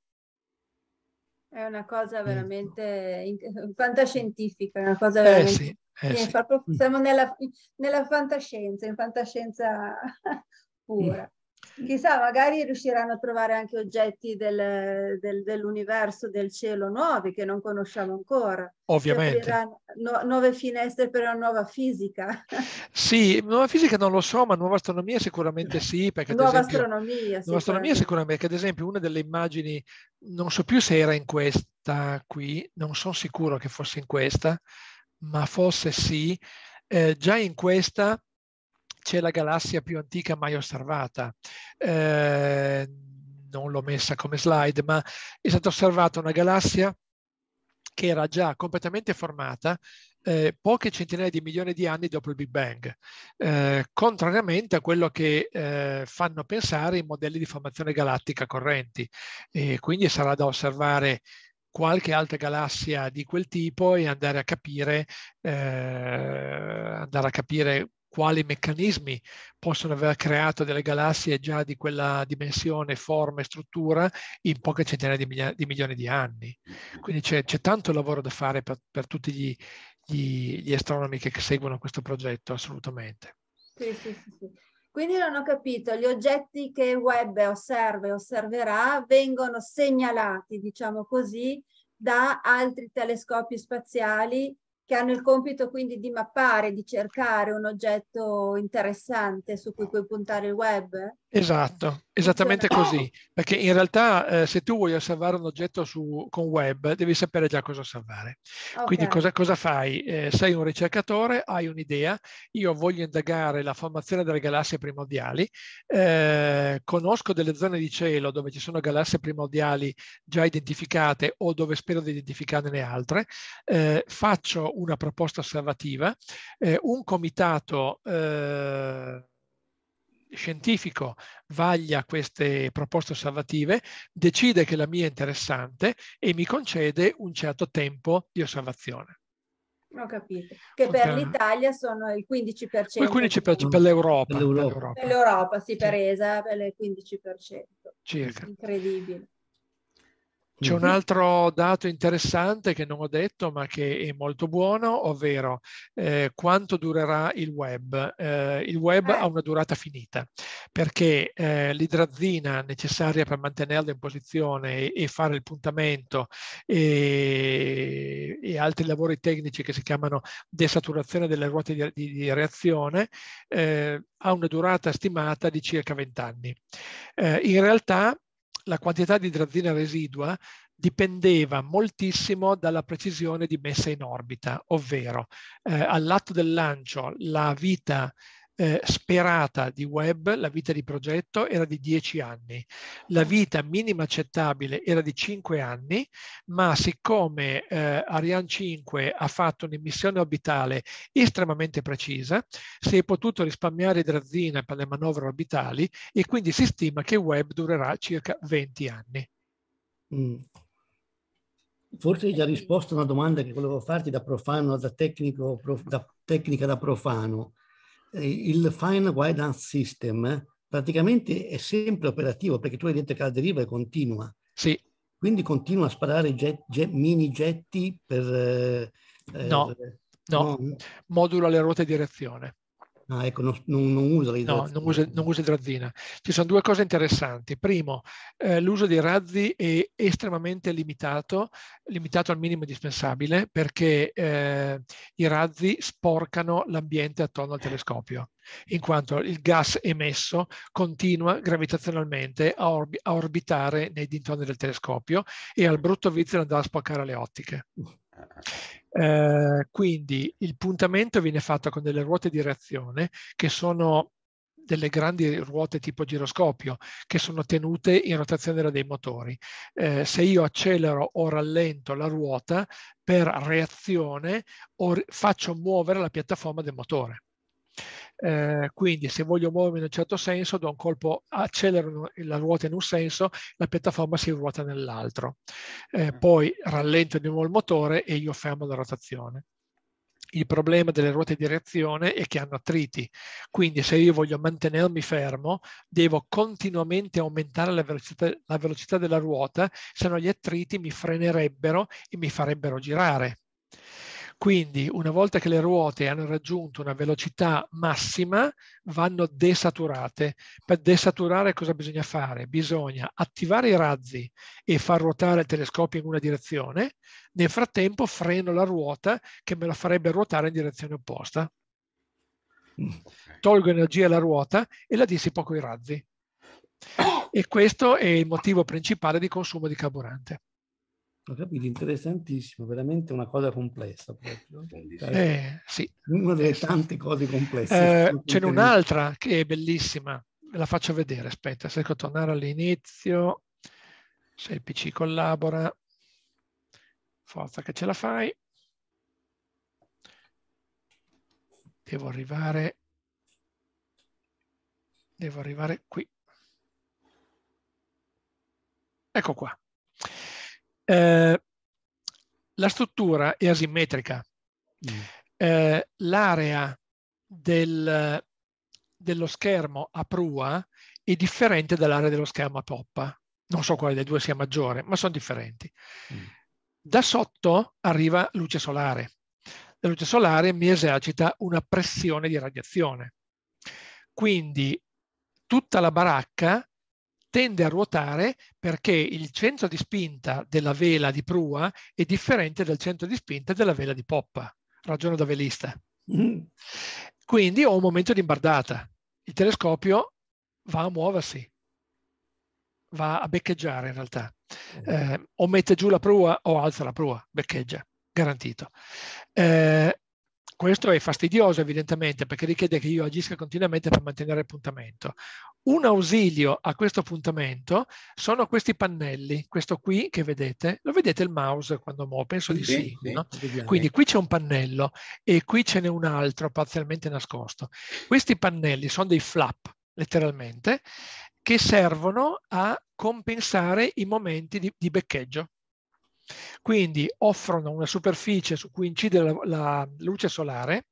È una cosa mm. veramente mm. fantascientifica, una cosa eh, veramente... Sì, eh, sì. Mm. Siamo nella, nella, fantascienza, in fantascienza pura. Mm. Chissà, magari riusciranno a trovare anche oggetti del, del, dell'universo del cielo nuovi che non conosciamo ancora. Ovviamente. No, nuove finestre per una nuova fisica. Sì, nuova fisica non lo so, ma nuova astronomia sicuramente sì. Perché, nuova esempio, astronomia. Nuova sicuramente. astronomia sicuramente, perché ad esempio una delle immagini, non so più se era in questa qui, non sono sicuro che fosse in questa, ma forse sì. Eh, già in questa c'è la galassia più antica mai osservata. Eh, non l'ho messa come slide, ma è stata osservata una galassia che era già completamente formata eh, poche centinaia di milioni di anni dopo il Big Bang, eh, contrariamente a quello che eh, fanno pensare i modelli di formazione galattica correnti. E quindi sarà da osservare qualche altra galassia di quel tipo e andare a capire, eh, andare a capire quali meccanismi possono aver creato delle galassie già di quella dimensione, forma e struttura in poche centinaia di, miglia, di milioni di anni. Quindi c'è, tanto lavoro da fare per, per tutti gli, gli, gli, astronomi che seguono questo progetto, assolutamente. Sì, sì, sì, sì. Quindi non ho capito, gli oggetti che il web osserva e osserverà vengono segnalati, diciamo così, da altri telescopi spaziali che hanno il compito quindi di mappare, di cercare un oggetto interessante su cui puoi puntare il web Esatto, esattamente così, perché in realtà eh, se tu vuoi salvare un oggetto su, con web devi sapere già cosa salvare. Okay. Quindi cosa, cosa fai? Eh, sei un ricercatore, hai un'idea, io voglio indagare la formazione delle galassie primordiali, eh, conosco delle zone di cielo dove ci sono galassie primordiali già identificate o dove spero di identificarne altre, eh, faccio una proposta osservativa, eh, un comitato eh, scientifico vaglia queste proposte osservative, decide che la mia è interessante e mi concede un certo tempo di osservazione. Ho capito. Che Fonte... per l'Italia sono il 15%. Il 15% per l'Europa. Per l'Europa, sì, per ESA, per il 15%. Circa. Incredibile. C'è un mhm. altro dato interessante che non ho detto ma che è molto buono, ovvero eh, quanto durerà il web. Eh, il web eh. ha una durata finita perché eh, l'idrazina necessaria per mantenerla in posizione e, e fare il puntamento e, e, altri lavori tecnici che si chiamano desaturazione delle ruote di, di, di reazione eh, ha una durata stimata di circa 20 anni. in realtà la quantità di idrazina residua dipendeva moltissimo dalla precisione di messa in orbita, ovvero eh, all'atto del lancio la vita eh, sperata di web, la vita di progetto, era di 10 anni. La vita minima accettabile era di 5 anni, ma siccome eh, Ariane 5 ha fatto un'emissione orbitale estremamente precisa, si è potuto risparmiare drazzina per le manovre orbitali e quindi si stima che web durerà circa 20 anni. Mm. Forse hai già risposto a una domanda che volevo farti da profano, da tecnico, prof, da tecnica da profano. Eh, il Fine Guidance System praticamente è sempre operativo perché tu hai detto che la deriva è continua. Sì. Quindi continua a sparare jet, jet, mini getti per... Eh, no, per, eh, no. no, modula le ruote di reazione. Ah, ecco, non, non, usa l'idrazzina. No, non usa, non usa idrazzina. Ci sono due cose interessanti. Primo, eh, l'uso dei razzi è estremamente limitato, limitato al minimo indispensabile, perché eh, i razzi sporcano l'ambiente attorno al telescopio, in quanto il gas emesso continua gravitazionalmente a, orbi a orbitare nei dintorni del telescopio e al brutto vizio di andare a sporcare le ottiche. Eh, quindi il puntamento viene fatto con delle ruote di reazione che sono delle grandi ruote tipo giroscopio che sono tenute in rotazione dei motori. Eh, se io accelero o rallento la ruota per reazione o faccio muovere la piattaforma del motore. Eh, quindi se voglio muovermi in un certo senso, do un colpo, accelero la ruota in un senso, la piattaforma si ruota nell'altro. Eh, mm. poi rallento di nuovo il motore e io fermo la rotazione. Il problema delle ruote di reazione è che hanno attriti, quindi se io voglio mantenermi fermo devo continuamente aumentare la velocità, la velocità della ruota, se no gli attriti mi frenerebbero e mi farebbero girare. Quindi una volta che le ruote hanno raggiunto una velocità massima vanno desaturate. Per desaturare cosa bisogna fare? Bisogna attivare i razzi e far ruotare il telescopio in una direzione, nel frattempo freno la ruota che me la farebbe ruotare in direzione opposta. Tolgo energia alla ruota e la dissipo con i razzi. E questo è il motivo principale di consumo di carburante. Ho capito, interessantissimo, veramente una cosa complessa. Cioè, eh, sì. Una delle eh, tante cose complesse. Eh, ce n'è un'altra che è bellissima, ve la faccio vedere, aspetta, se devo tornare all'inizio, se il PC collabora, forza che ce la fai. Devo arrivare, devo arrivare qui. Ecco qua. Eh, la struttura è asimmetrica. Mm. Eh, l'area del, dello schermo a prua è differente dall'area dello schermo a poppa. Non so quale dei due sia maggiore, ma sono differenti. Mm. Da sotto arriva luce solare. La luce solare mi esercita una pressione di radiazione. Quindi tutta la baracca tende a ruotare perché il centro di spinta della vela di prua è differente dal centro di spinta della vela di poppa. Ragiono da velista. Mm. Quindi ho un momento di imbardata. Il telescopio va a muoversi, va a beccheggiare in realtà. Mm. Eh, o mette giù la prua o alza la prua, beccheggia, garantito. Eh, questo è fastidioso evidentemente perché richiede che io agisca continuamente per mantenere appuntamento. Un ausilio a questo appuntamento sono questi pannelli, questo qui che vedete, lo vedete il mouse quando muovo? Penso sì, di sì. sì no? Quindi qui c'è un pannello e qui ce n'è un altro parzialmente nascosto. Questi pannelli sono dei flap, letteralmente, che servono a compensare i momenti di, di beccheggio. Quindi offrono una superficie su cui incide la, la luce solare,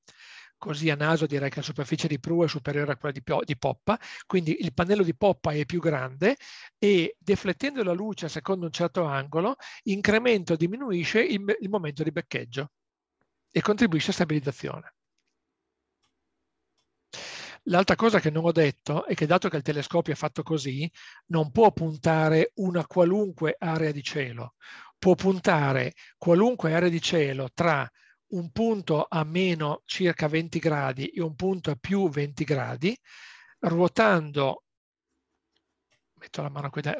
così a naso direi che la superficie di Pru è superiore a quella di, di, Poppa, quindi il pannello di Poppa è più grande e deflettendo la luce secondo un certo angolo incrementa o diminuisce il, il momento di beccheggio e contribuisce a stabilizzazione. L'altra cosa che non ho detto è che dato che il telescopio è fatto così, non può puntare una qualunque area di cielo, può puntare qualunque area di cielo tra un punto a meno circa 20 gradi e un punto a più 20 gradi, ruotando, qui,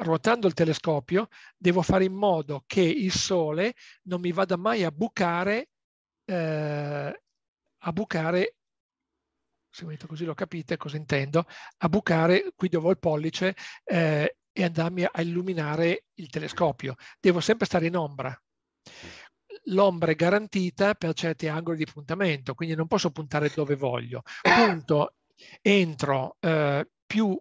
ruotando il telescopio, devo fare in modo che il Sole non mi vada mai a bucare, eh, a bucare se metto così lo capite cosa intendo, a bucare, qui dove ho il pollice, eh, e andarmi a illuminare il telescopio. Devo sempre stare in ombra l'ombra è garantita per certi angoli di puntamento, quindi non posso puntare dove voglio. Punto entro eh, più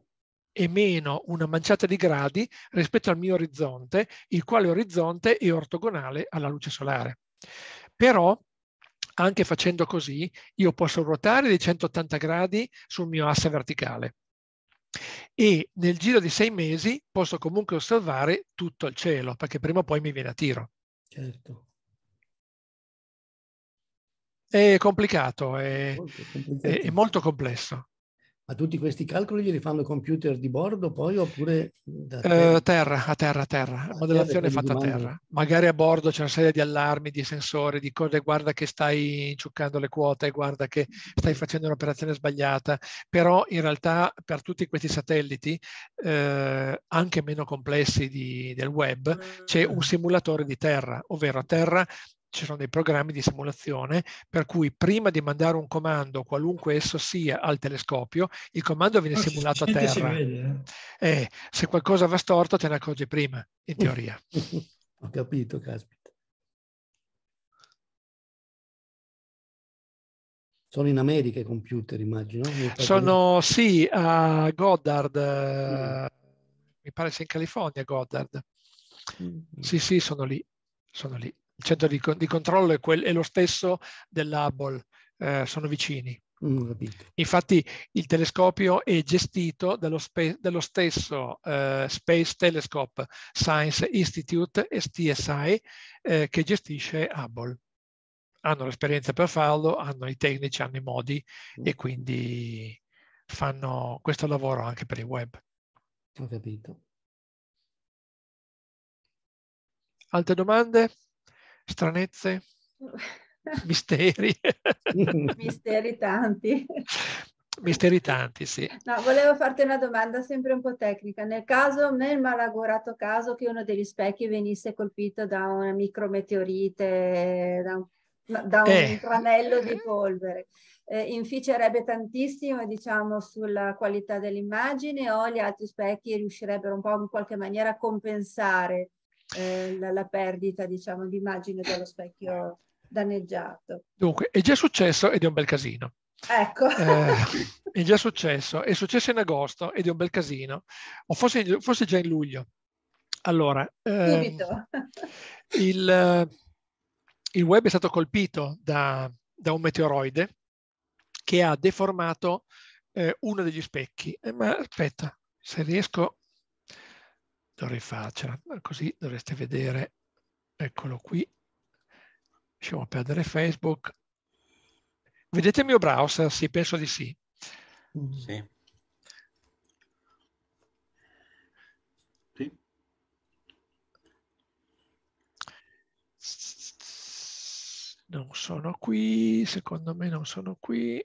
e meno una manciata di gradi rispetto al mio orizzonte, il quale orizzonte è ortogonale alla luce solare. Però anche facendo così io posso ruotare di 180 gradi sul mio asse verticale e nel giro di sei mesi posso comunque osservare tutto il cielo perché prima o poi mi viene a tiro. Certo. È complicato, è molto, è molto complesso. Ma tutti questi calcoli li fanno computer di bordo poi oppure terra? Uh, eh, terra? a terra, a terra. La ah, modellazione è fatta a terra. Magari a bordo c'è una serie di allarmi, di sensori, di cose, guarda che stai inciuccando le quote, guarda che stai facendo un'operazione sbagliata, però in realtà per tutti questi satelliti, eh, anche meno complessi di, del web, c'è un mm. simulatore di terra, ovvero a terra ci sono dei programmi di simulazione per cui prima di mandare un comando, qualunque esso sia, al telescopio, il comando viene ah, simulato a terra. Vede, eh. Eh, se qualcosa va storto te ne accorgi prima, in teoria. Ho capito, caspita. Sono in America i computer, immagino. Sono, sì, a Goddard, mm. mi pare sia in California Goddard. Mm. mm. Sì, sì, sono lì, sono lì il centro di, di controllo è, quel, è, lo stesso dell'Hubble, eh, sono vicini. Mm, Infatti il telescopio è gestito dallo, spe, dallo stesso eh, Space Telescope Science Institute, STSI, eh, che gestisce Hubble. Hanno l'esperienza per farlo, hanno i tecnici, hanno i modi mm. e quindi fanno questo lavoro anche per il web. Ho capito. Altre domande? stranezze? Misteri? Misteri tanti. Misteri tanti, sì. No, volevo farti una domanda sempre un po' tecnica. Nel caso, nel malagorato caso che uno degli specchi venisse colpito da una micrometeorite, da un da un eh. tranello di polvere. Eh, inficerebbe tantissimo, diciamo, sulla qualità dell'immagine o gli altri specchi riuscirebbero un po' in qualche maniera a compensare eh, la, la, perdita, diciamo, di immagine dello specchio danneggiato. Dunque, è già successo ed è un bel casino. Ecco. Eh, è già successo, è successo in agosto ed è un bel casino, o forse, forse già in luglio. Allora, ehm, il, eh, il, web è stato colpito da, da un meteoroide che ha deformato eh, uno degli specchi. Eh, ma aspetta, se riesco rifarcela, così dovreste vedere, eccolo qui, lasciamo perdere Facebook. Vedete il mio browser? Sì, penso di Sì. sì. Non sono qui, secondo me non sono qui.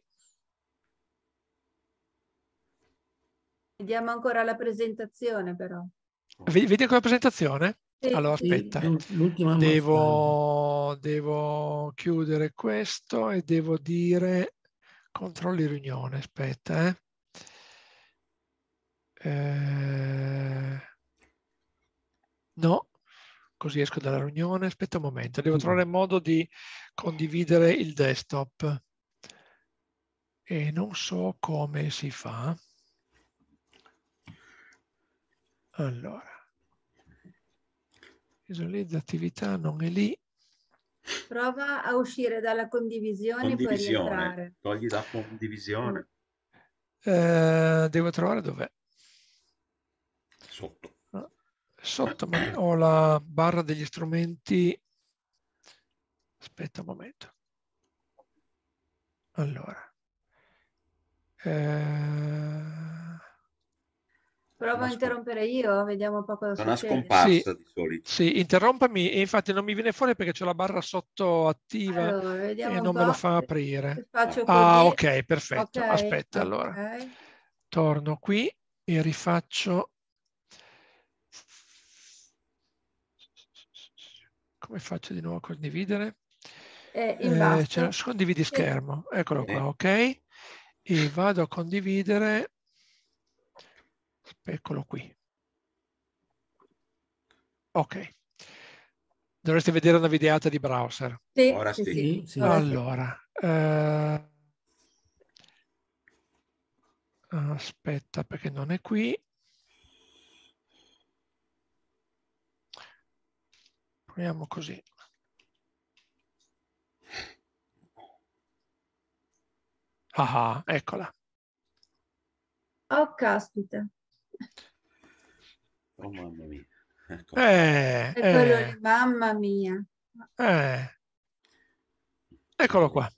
Vediamo ancora la presentazione però. Vedi ancora la presentazione? Allora aspetta, devo, devo, chiudere questo e devo dire controlli riunione, aspetta. Eh. Eh, no, così esco dalla riunione, aspetta un momento, devo mm. trovare modo di condividere il desktop e non so come si fa. Allora, visualizza attività, non è lì. Prova a uscire dalla condivisione, condivisione. e poi rientrare. Togli la condivisione. Eh, devo trovare dov'è. Sotto. Ah, sotto ma ho la barra degli strumenti. Aspetta un momento. Allora. Eh... Provo a interrompere io, vediamo un po' cosa non succede. Sono scomparsa sì, di solito. Sì, interrompami infatti non mi viene fuori perché c'è la barra sotto attiva allora, e non po'. me lo fa eh, aprire. Faccio Ah, ok, perfetto. Okay. Aspetta, okay. allora. Torno qui e rifaccio. Come faccio di nuovo a condividere? Eh, eh, condividi schermo, eccolo qua, ok? E vado a condividere Eccolo qui. Ok. Dovreste vedere una videata di browser. Sì, Ora sì. sì, sì. Allora. Eh... Aspetta perché non è qui. Proviamo così. Ah, ah eccola. Oh, caspita. Oh mamma mia. Ecco. Eh, eh. Lì, mamma mia. Eh. Eccolo qua.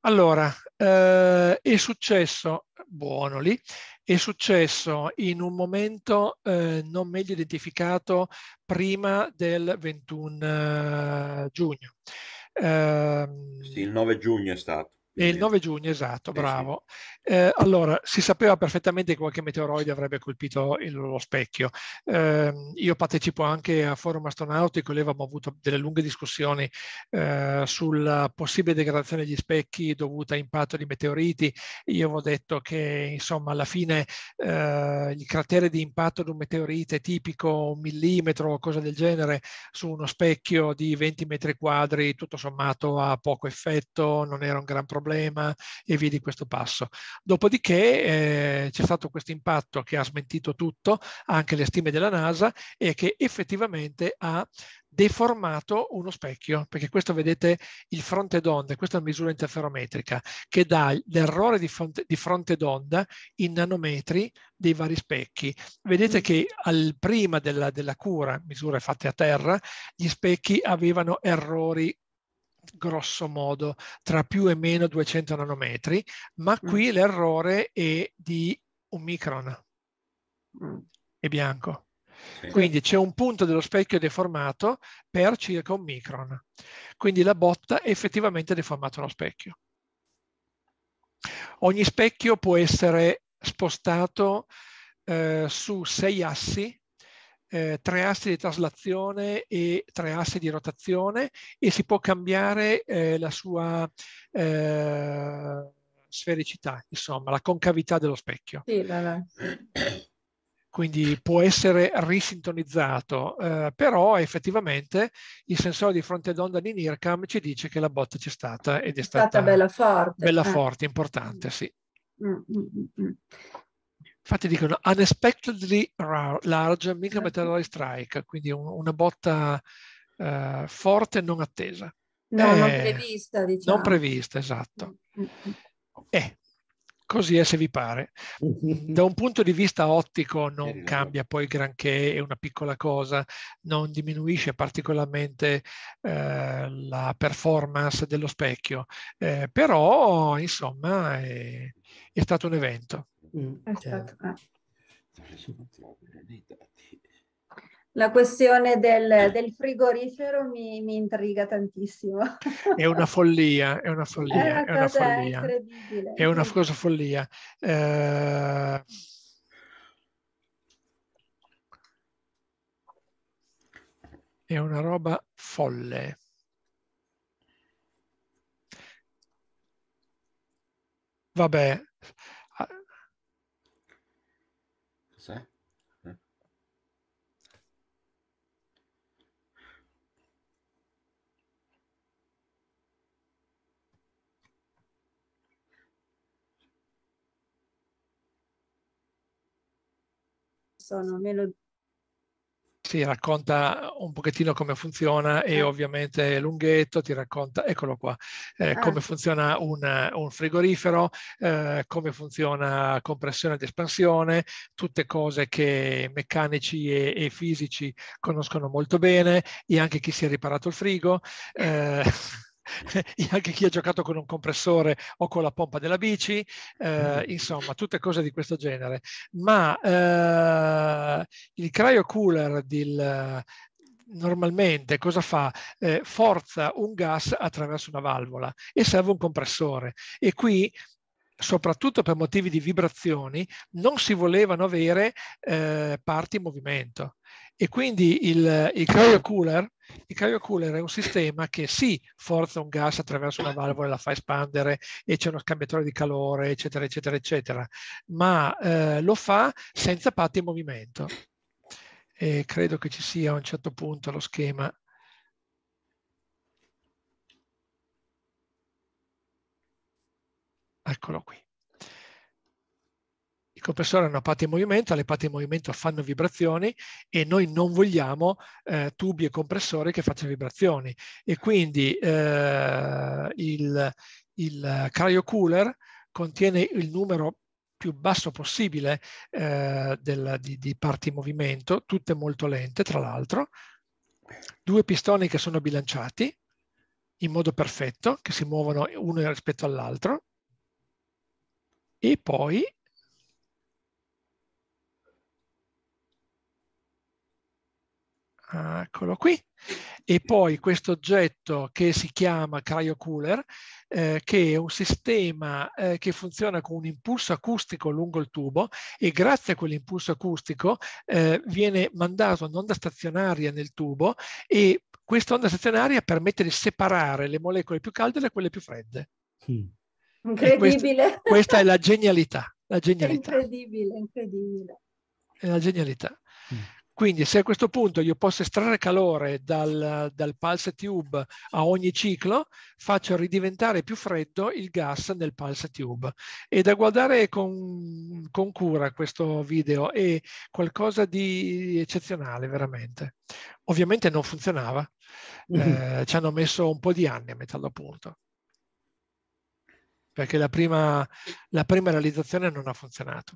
Allora, eh, è successo, buono lì, è successo in un momento eh, non meglio identificato prima del 21 eh, giugno. Ehm, sì, il 9 giugno è stato. E il 9 giugno, esatto, eh, bravo. Sì. Eh, allora, si sapeva perfettamente che qualche meteoroide avrebbe colpito il, lo specchio. Eh, io partecipo anche a forum astronautico e lì avevamo avuto delle lunghe discussioni eh, sulla possibile degradazione degli specchi dovuta a impatto di meteoriti. Io avevo detto che, insomma, alla fine eh, il cratere di impatto di un meteorite tipico, un millimetro o cosa del genere, su uno specchio di 20 metri quadri, tutto sommato ha poco effetto, non era un gran problema problema e via di questo passo. Dopodiché eh, c'è stato questo impatto che ha smentito tutto, anche le stime della NASA, e che effettivamente ha deformato uno specchio, perché questo vedete il fronte d'onda, questa è una misura interferometrica che dà l'errore di fronte, di fronte d'onda in nanometri dei vari specchi. Vedete mm. che al, prima della, della cura, misure fatte a terra, gli specchi avevano errori grosso modo tra più e meno 200 nanometri, ma mm. qui mm. l'errore è di un micron, mm. è bianco. Sì. Quindi c'è un punto dello specchio deformato per circa un micron. Quindi la botta è effettivamente deformata lo specchio. Ogni specchio può essere spostato eh, su sei assi eh, tre assi di traslazione e tre assi di rotazione e si può cambiare eh, la sua eh, sfericità, insomma, la concavità dello specchio. Sì, quindi può essere risintonizzato, eh, però effettivamente il sensore di fronte d'onda di NIRCAM ci dice che la botta c'è stata ed è, è stata, stata, bella forte. Bella eh. forte, importante, sì. Mm, mm, mm. mm. Infatti dicono unexpectedly large micrometeorite certo. strike, quindi una botta uh, forte non attesa. No, eh, non prevista, diciamo. Non prevista, esatto. Mm, mm, mm. Eh, così è se vi pare. Da un punto di vista ottico non cambia poi granché, è una piccola cosa, non diminuisce particolarmente eh, la performance dello specchio, eh, però insomma è, è stato un evento. Mm, La questione del, del frigorifero mi, mi, intriga tantissimo. È una follia, è una follia, è una, è una follia. Incredibile. È una cosa follia. Eh... È una roba folle. Vabbè, sono meno... Sì, racconta un pochettino come funziona e ah. ovviamente Lunghetto ti racconta, eccolo qua, eh, ah. come funziona un, un frigorifero, eh, come funziona compressione ed espansione, tutte cose che meccanici e, e, fisici conoscono molto bene e anche chi si è riparato il frigo. Eh, anche chi ha giocato con un compressore o con la pompa della bici, eh, insomma, tutte cose di questo genere. Ma eh, il cryo cooler del, normalmente cosa fa? Eh, forza un gas attraverso una valvola e serve un compressore. E qui soprattutto per motivi di vibrazioni, non si volevano avere eh, parti in movimento. E quindi il, il cooler, il cryocooler è un sistema che sì, forza un gas attraverso una valvola e la fa espandere e c'è uno scambiatore di calore, eccetera, eccetera, eccetera, ma eh, lo fa senza patti in movimento. E credo che ci sia a un certo punto lo schema. Eccolo qui compressore è una parte in movimento, le parti in movimento fanno vibrazioni e noi non vogliamo eh, tubi e compressori che facciano vibrazioni. E quindi eh, il, il cooler contiene il numero più basso possibile eh, del, di, di parti in movimento, tutte molto lente tra l'altro, due pistoni che sono bilanciati in modo perfetto, che si muovono uno rispetto all'altro, e poi eccolo qui. E poi questo oggetto che si chiama cryocooler, eh, che è un sistema eh, che funziona con un impulso acustico lungo il tubo e grazie a quell'impulso acustico eh, viene mandato un'onda stazionaria nel tubo e questa onda stazionaria permette di separare le molecole più calde da quelle più fredde. Sì. Incredibile. Questa, questa, è la genialità. La genialità. incredibile, incredibile. È la genialità. Mm. Quindi se a questo punto io posso estrarre calore dal, dal pulse tube a ogni ciclo, faccio ridiventare più freddo il gas nel pulse tube. E da guardare con, con cura questo video è qualcosa di eccezionale veramente. Ovviamente non funzionava, mm-hmm. eh, ci hanno messo un po' di anni a metterlo a punto perché la prima, la prima, realizzazione non ha funzionato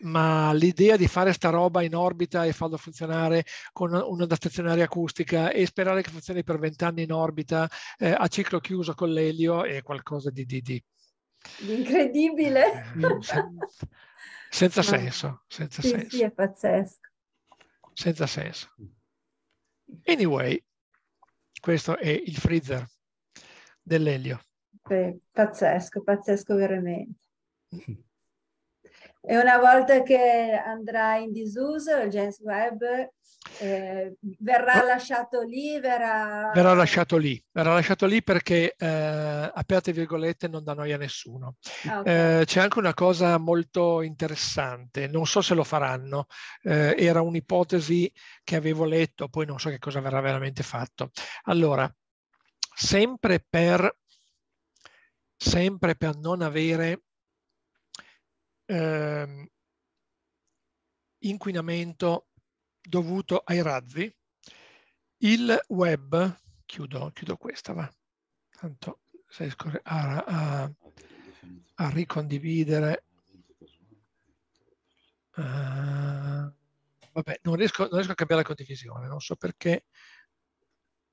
ma l'idea di fare sta roba in orbita e farlo funzionare con una stazione aria acustica e sperare che funzioni per vent'anni in orbita eh, a ciclo chiuso con l'elio è qualcosa di, di, di... incredibile senza ma... senso senza sì, senso sì, è pazzesco senza senso anyway questo è il freezer dell'elio Beh, pazzesco pazzesco veramente E una volta che andrà in disuso il James Webb eh, verrà lasciato lì, verrà... verrà... lasciato lì, verrà lasciato lì perché, eh, aperte virgolette, non dà noia a nessuno. Ah, okay. eh, c'è anche una cosa molto interessante, non so se lo faranno, eh, era un'ipotesi che avevo letto, poi non so che cosa verrà veramente fatto. Allora, sempre per, sempre per non avere eh, inquinamento dovuto ai razzi, il web, chiudo, chiudo questa, va, tanto se riesco a, a, a ricondividere. Uh, vabbè, non riesco, non riesco, a cambiare la condivisione, non so perché.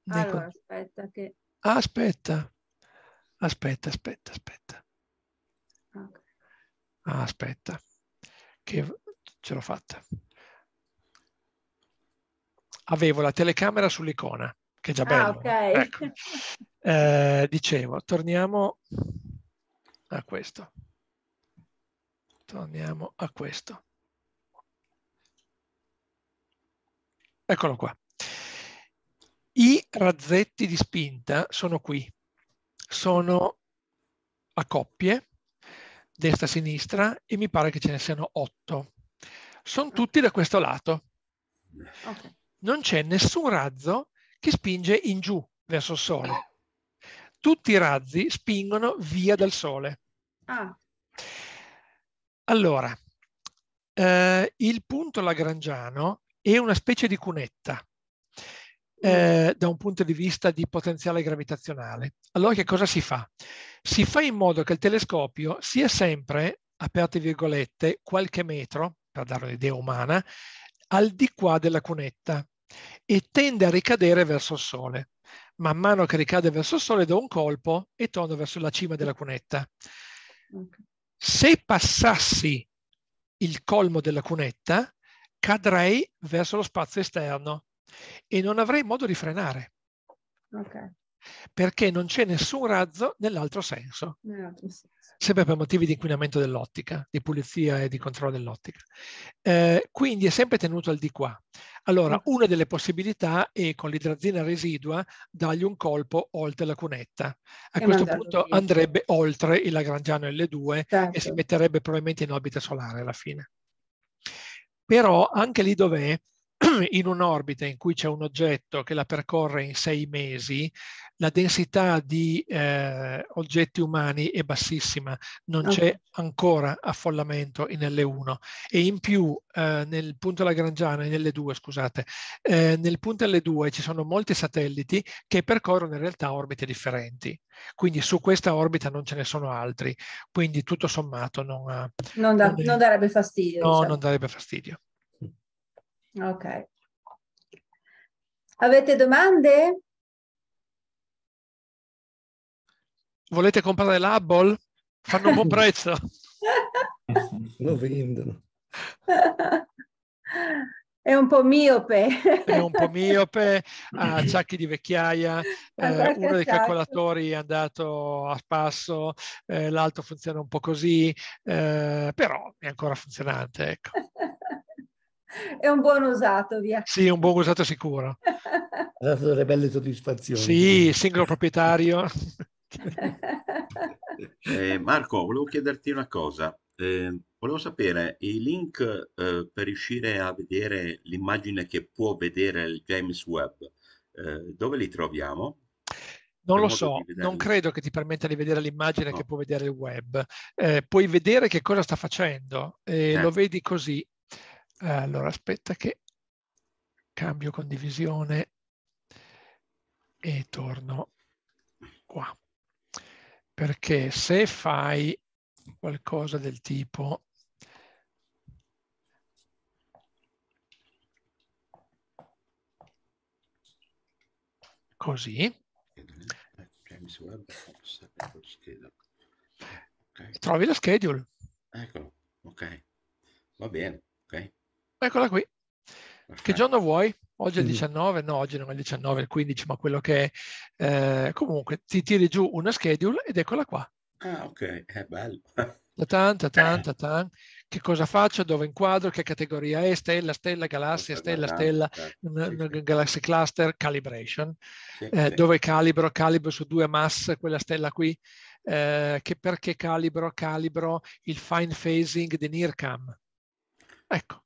Allora, aspetta che... Ah, aspetta, aspetta, aspetta, aspetta. Ah, aspetta, che ce l'ho fatta. Avevo la telecamera sull'icona, che è già bella. Ah, okay. ecco. eh, dicevo, torniamo a questo. Torniamo a questo. Eccolo qua. I razzetti di spinta sono qui, sono a coppie destra-sinistra e mi pare che ce ne siano otto. Sono tutti da questo lato. Okay. Non c'è nessun razzo che spinge in giù verso il sole. Tutti i razzi spingono via dal sole. Ah. Allora, eh, il punto lagrangiano è una specie di cunetta eh, da un punto di vista di potenziale gravitazionale. Allora che cosa si fa? Si fa in modo che il telescopio sia sempre, aperte virgolette, qualche metro, per dare un'idea umana, al di qua della cunetta e tende a ricadere verso il Sole. Man mano che ricade verso il Sole do un colpo e torno verso la cima della cunetta. Se passassi il colmo della cunetta, cadrei verso lo spazio esterno e non avrei modo di frenare. Okay. Perché non c'è nessun razzo nell'altro senso. nell'altro senso. Sempre per motivi di inquinamento dell'ottica, di pulizia e di controllo dell'ottica. Eh, quindi è sempre tenuto al di qua. Allora, una delle possibilità è con l'idrazina residua dargli un colpo oltre la cunetta. A e questo punto via. andrebbe oltre il lagrangiano L2 certo. e si certo. metterebbe probabilmente in orbita solare alla fine. Però anche lì dov'è, in un'orbita in cui c'è un oggetto che la percorre in sei mesi, la densità di eh, oggetti umani è bassissima, non ah. c'è ancora affollamento in L1 e in più eh, nel punto Lagrangiano, in L2 scusate, eh, nel punto L2 ci sono molti satelliti che percorrono in realtà orbite differenti, quindi su questa orbita non ce ne sono altri, quindi tutto sommato non, ha, non, da, non, non darebbe fastidio. No, diciamo. non darebbe fastidio. Ok. Avete domande? Volete comprare l'Hubble? Fanno un buon prezzo. Lo vendono. È un po' miope. È un po' miope, ha ciacchi di vecchiaia, eh, uno dei calcolatori è andato a spasso, eh, l'altro funziona un po' così, eh, però è ancora funzionante. Ecco. È un buon usato, via. Sì, un buon usato sicuro. Ha dato delle belle soddisfazioni. Sì, singolo proprietario. eh, Marco, volevo chiederti una cosa. Eh, volevo sapere i link eh, per riuscire a vedere l'immagine che può vedere il James Webb. Eh, dove li troviamo? Non lo so, non credo che ti permetta di vedere l'immagine no. che può vedere il web. Eh, puoi vedere che cosa sta facendo, eh, eh. lo certo. vedi così. Eh, allora, aspetta che cambio condivisione e torno qua. Perché se fai qualcosa del tipo così, trovi la schedule. Eccolo, ok, va bene, ok. Eccola qui. Che giorno vuoi? Oggi è il 19, no, oggi non è il 19, è il 15, ma quello che è. Eh, comunque, ti tiri giù una schedule ed eccola qua. Ah, ok, è bello. Tatan, tatan, tatan. Che cosa faccio? Dove inquadro? Che categoria è? Stella, stella, galassia, stella, stella, galassia certo. cluster, calibration. Eh, dove calibro? Calibro su due mass, quella stella qui. Eh, che perché calibro? Calibro il fine phasing di NIRCAM. Ecco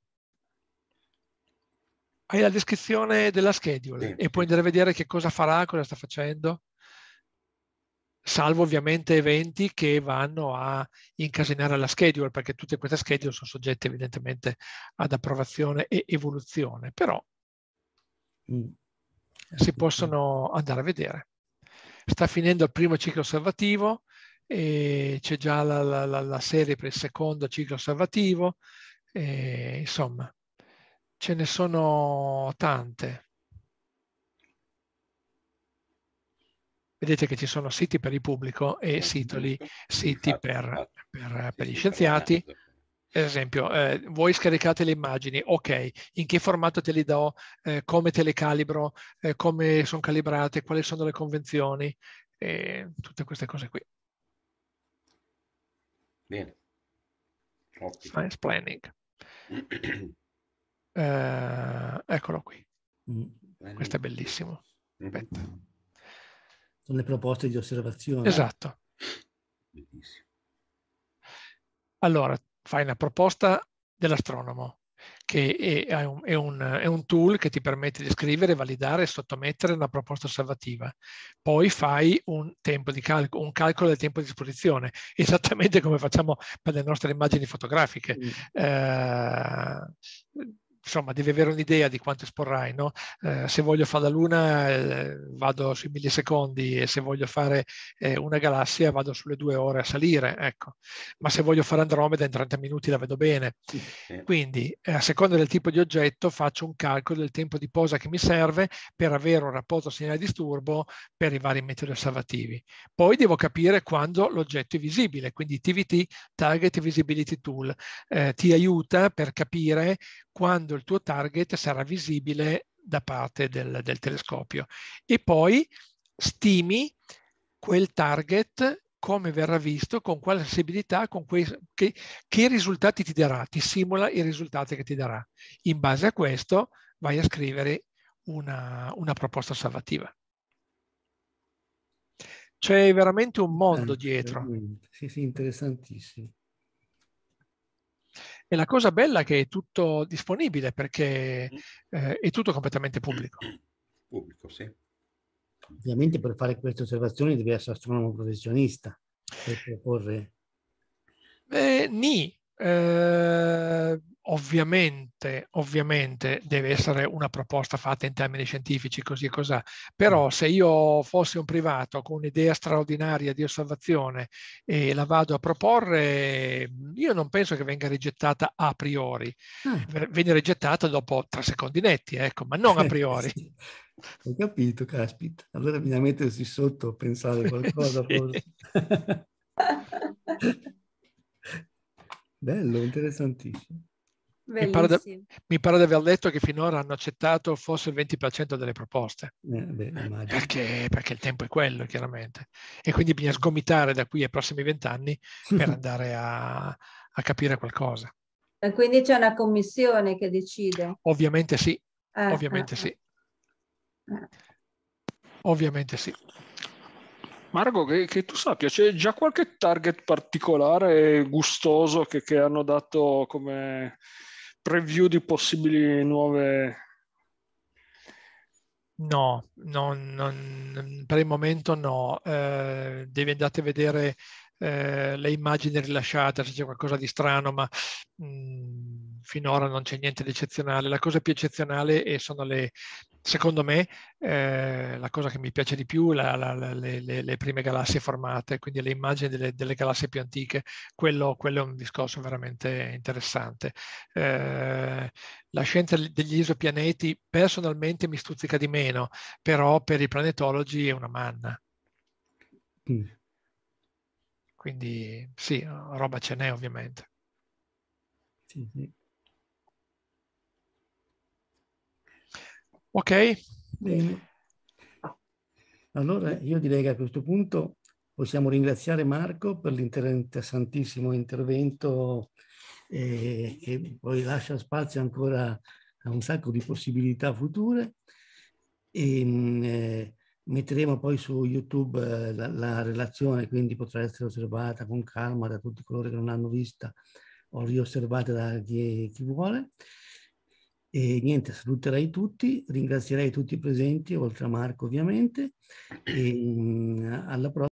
hai la descrizione della schedule sì. e puoi andare a vedere che cosa farà, cosa sta facendo, salvo ovviamente eventi che vanno a incasinare la schedule, perché tutte queste schedule sono soggette evidentemente ad approvazione e evoluzione, però mm. si possono andare a vedere. Sta finendo il primo ciclo osservativo, e c'è già la, la, la, serie per il secondo ciclo osservativo, e, insomma ce ne sono tante. Vedete che ci sono siti per il pubblico e siti, siti per, per, per, gli scienziati. Ad esempio, eh, voi scaricate le immagini, ok, in che formato te le do, eh, come te le calibro, eh, come sono calibrate, quali sono le convenzioni, tutte queste cose qui. Bene. Ottimo. Science planning. Eh, eccolo qui. Mm. Questo è bellissimo. Aspetta. Sono le proposte di osservazione. Esatto. Bellissimo. Allora, fai una proposta dell'astronomo che è un, è, un, è un, tool che ti permette di scrivere, validare e sottomettere una proposta osservativa. Poi fai un, calco, un, calcolo del tempo di disposizione, esattamente come facciamo per le nostre immagini fotografiche. Mm. Eh, insomma devi avere un'idea di quanto esporrai, no? eh, se voglio fare la Luna eh, vado sui millisecondi e se voglio fare eh, una galassia vado sulle due ore a salire, ecco. ma se voglio fare Andromeda in 30 minuti la vedo bene. Quindi eh, a seconda del tipo di oggetto faccio un calcolo del tempo di posa che mi serve per avere un rapporto segnale disturbo per i vari metodi osservativi. Poi devo capire quando l'oggetto è visibile, quindi TVT, Target Visibility Tool, eh, ti aiuta per capire quando il tuo target sarà visibile da parte del, del telescopio e poi stimi quel target come verrà visto, con quale sensibilità, con quei, che, che, risultati ti darà, ti simula i risultati che ti darà. In base a questo vai a scrivere una, una proposta salvativa. C'è veramente un mondo dietro. Sì, sì, interessantissimo. E la cosa bella è che è tutto disponibile perché mm. eh, è tutto completamente pubblico. Pubblico, sì. Ovviamente per fare queste osservazioni devi essere astronomo professionista per proporre. Eh, ni. Eh, Ovviamente, ovviamente deve essere una proposta fatta in termini scientifici, così e cos'ha, però mm. se io fossi un privato con un'idea straordinaria di osservazione e la vado a proporre, io non penso che venga rigettata a priori, mm. viene rigettata dopo tre secondi netti, ecco, ma non a priori. sì. Ho capito, caspita. Allora bisogna mettersi sotto a pensare qualcosa. forse. Bello, interessantissimo. Mi pare, di, mi pare, di aver letto che finora hanno accettato forse il 20% delle proposte, eh, beh, perché, perché, il tempo è quello chiaramente. E quindi bisogna sgomitare da qui ai prossimi vent'anni per andare a, a, capire qualcosa. E quindi c'è una commissione che decide? Ovviamente sì, ah, ah ovviamente ah, sì. Ah. Ovviamente sì. Margo, che, che, tu sappia, c'è già qualche target particolare gustoso che, che hanno dato come preview di possibili nuove... No, non, non, per il momento no. Eh, devi andare a vedere eh, le immagini rilasciate, se c'è qualcosa di strano, ma mh, mm, finora non c'è niente di eccezionale. La cosa più eccezionale sono le, secondo me, eh, la cosa che mi piace di più, la, la, la, le, le, prime galassie formate, quindi le immagini delle, delle galassie più antiche, quello, quello, è un discorso veramente interessante. Eh, la scienza degli isopianeti personalmente mi stuzzica di meno, però per i planetologi è una manna. Mm. Quindi sì, roba ce n'è ovviamente. Sì, sì. Ok. Bene. Allora io direi che a questo punto possiamo ringraziare Marco per l'interessantissimo intervento eh, che poi lascia spazio ancora a un sacco di possibilità future. E, ehm, eh, Metteremo poi su YouTube eh, la, la, relazione, quindi potrà essere osservata con calma da tutti coloro che non hanno vista o riosservata da chi, chi vuole. E niente, saluterei tutti, ringrazierei tutti i presenti, oltre a Marco ovviamente. E, mm, alla prossima.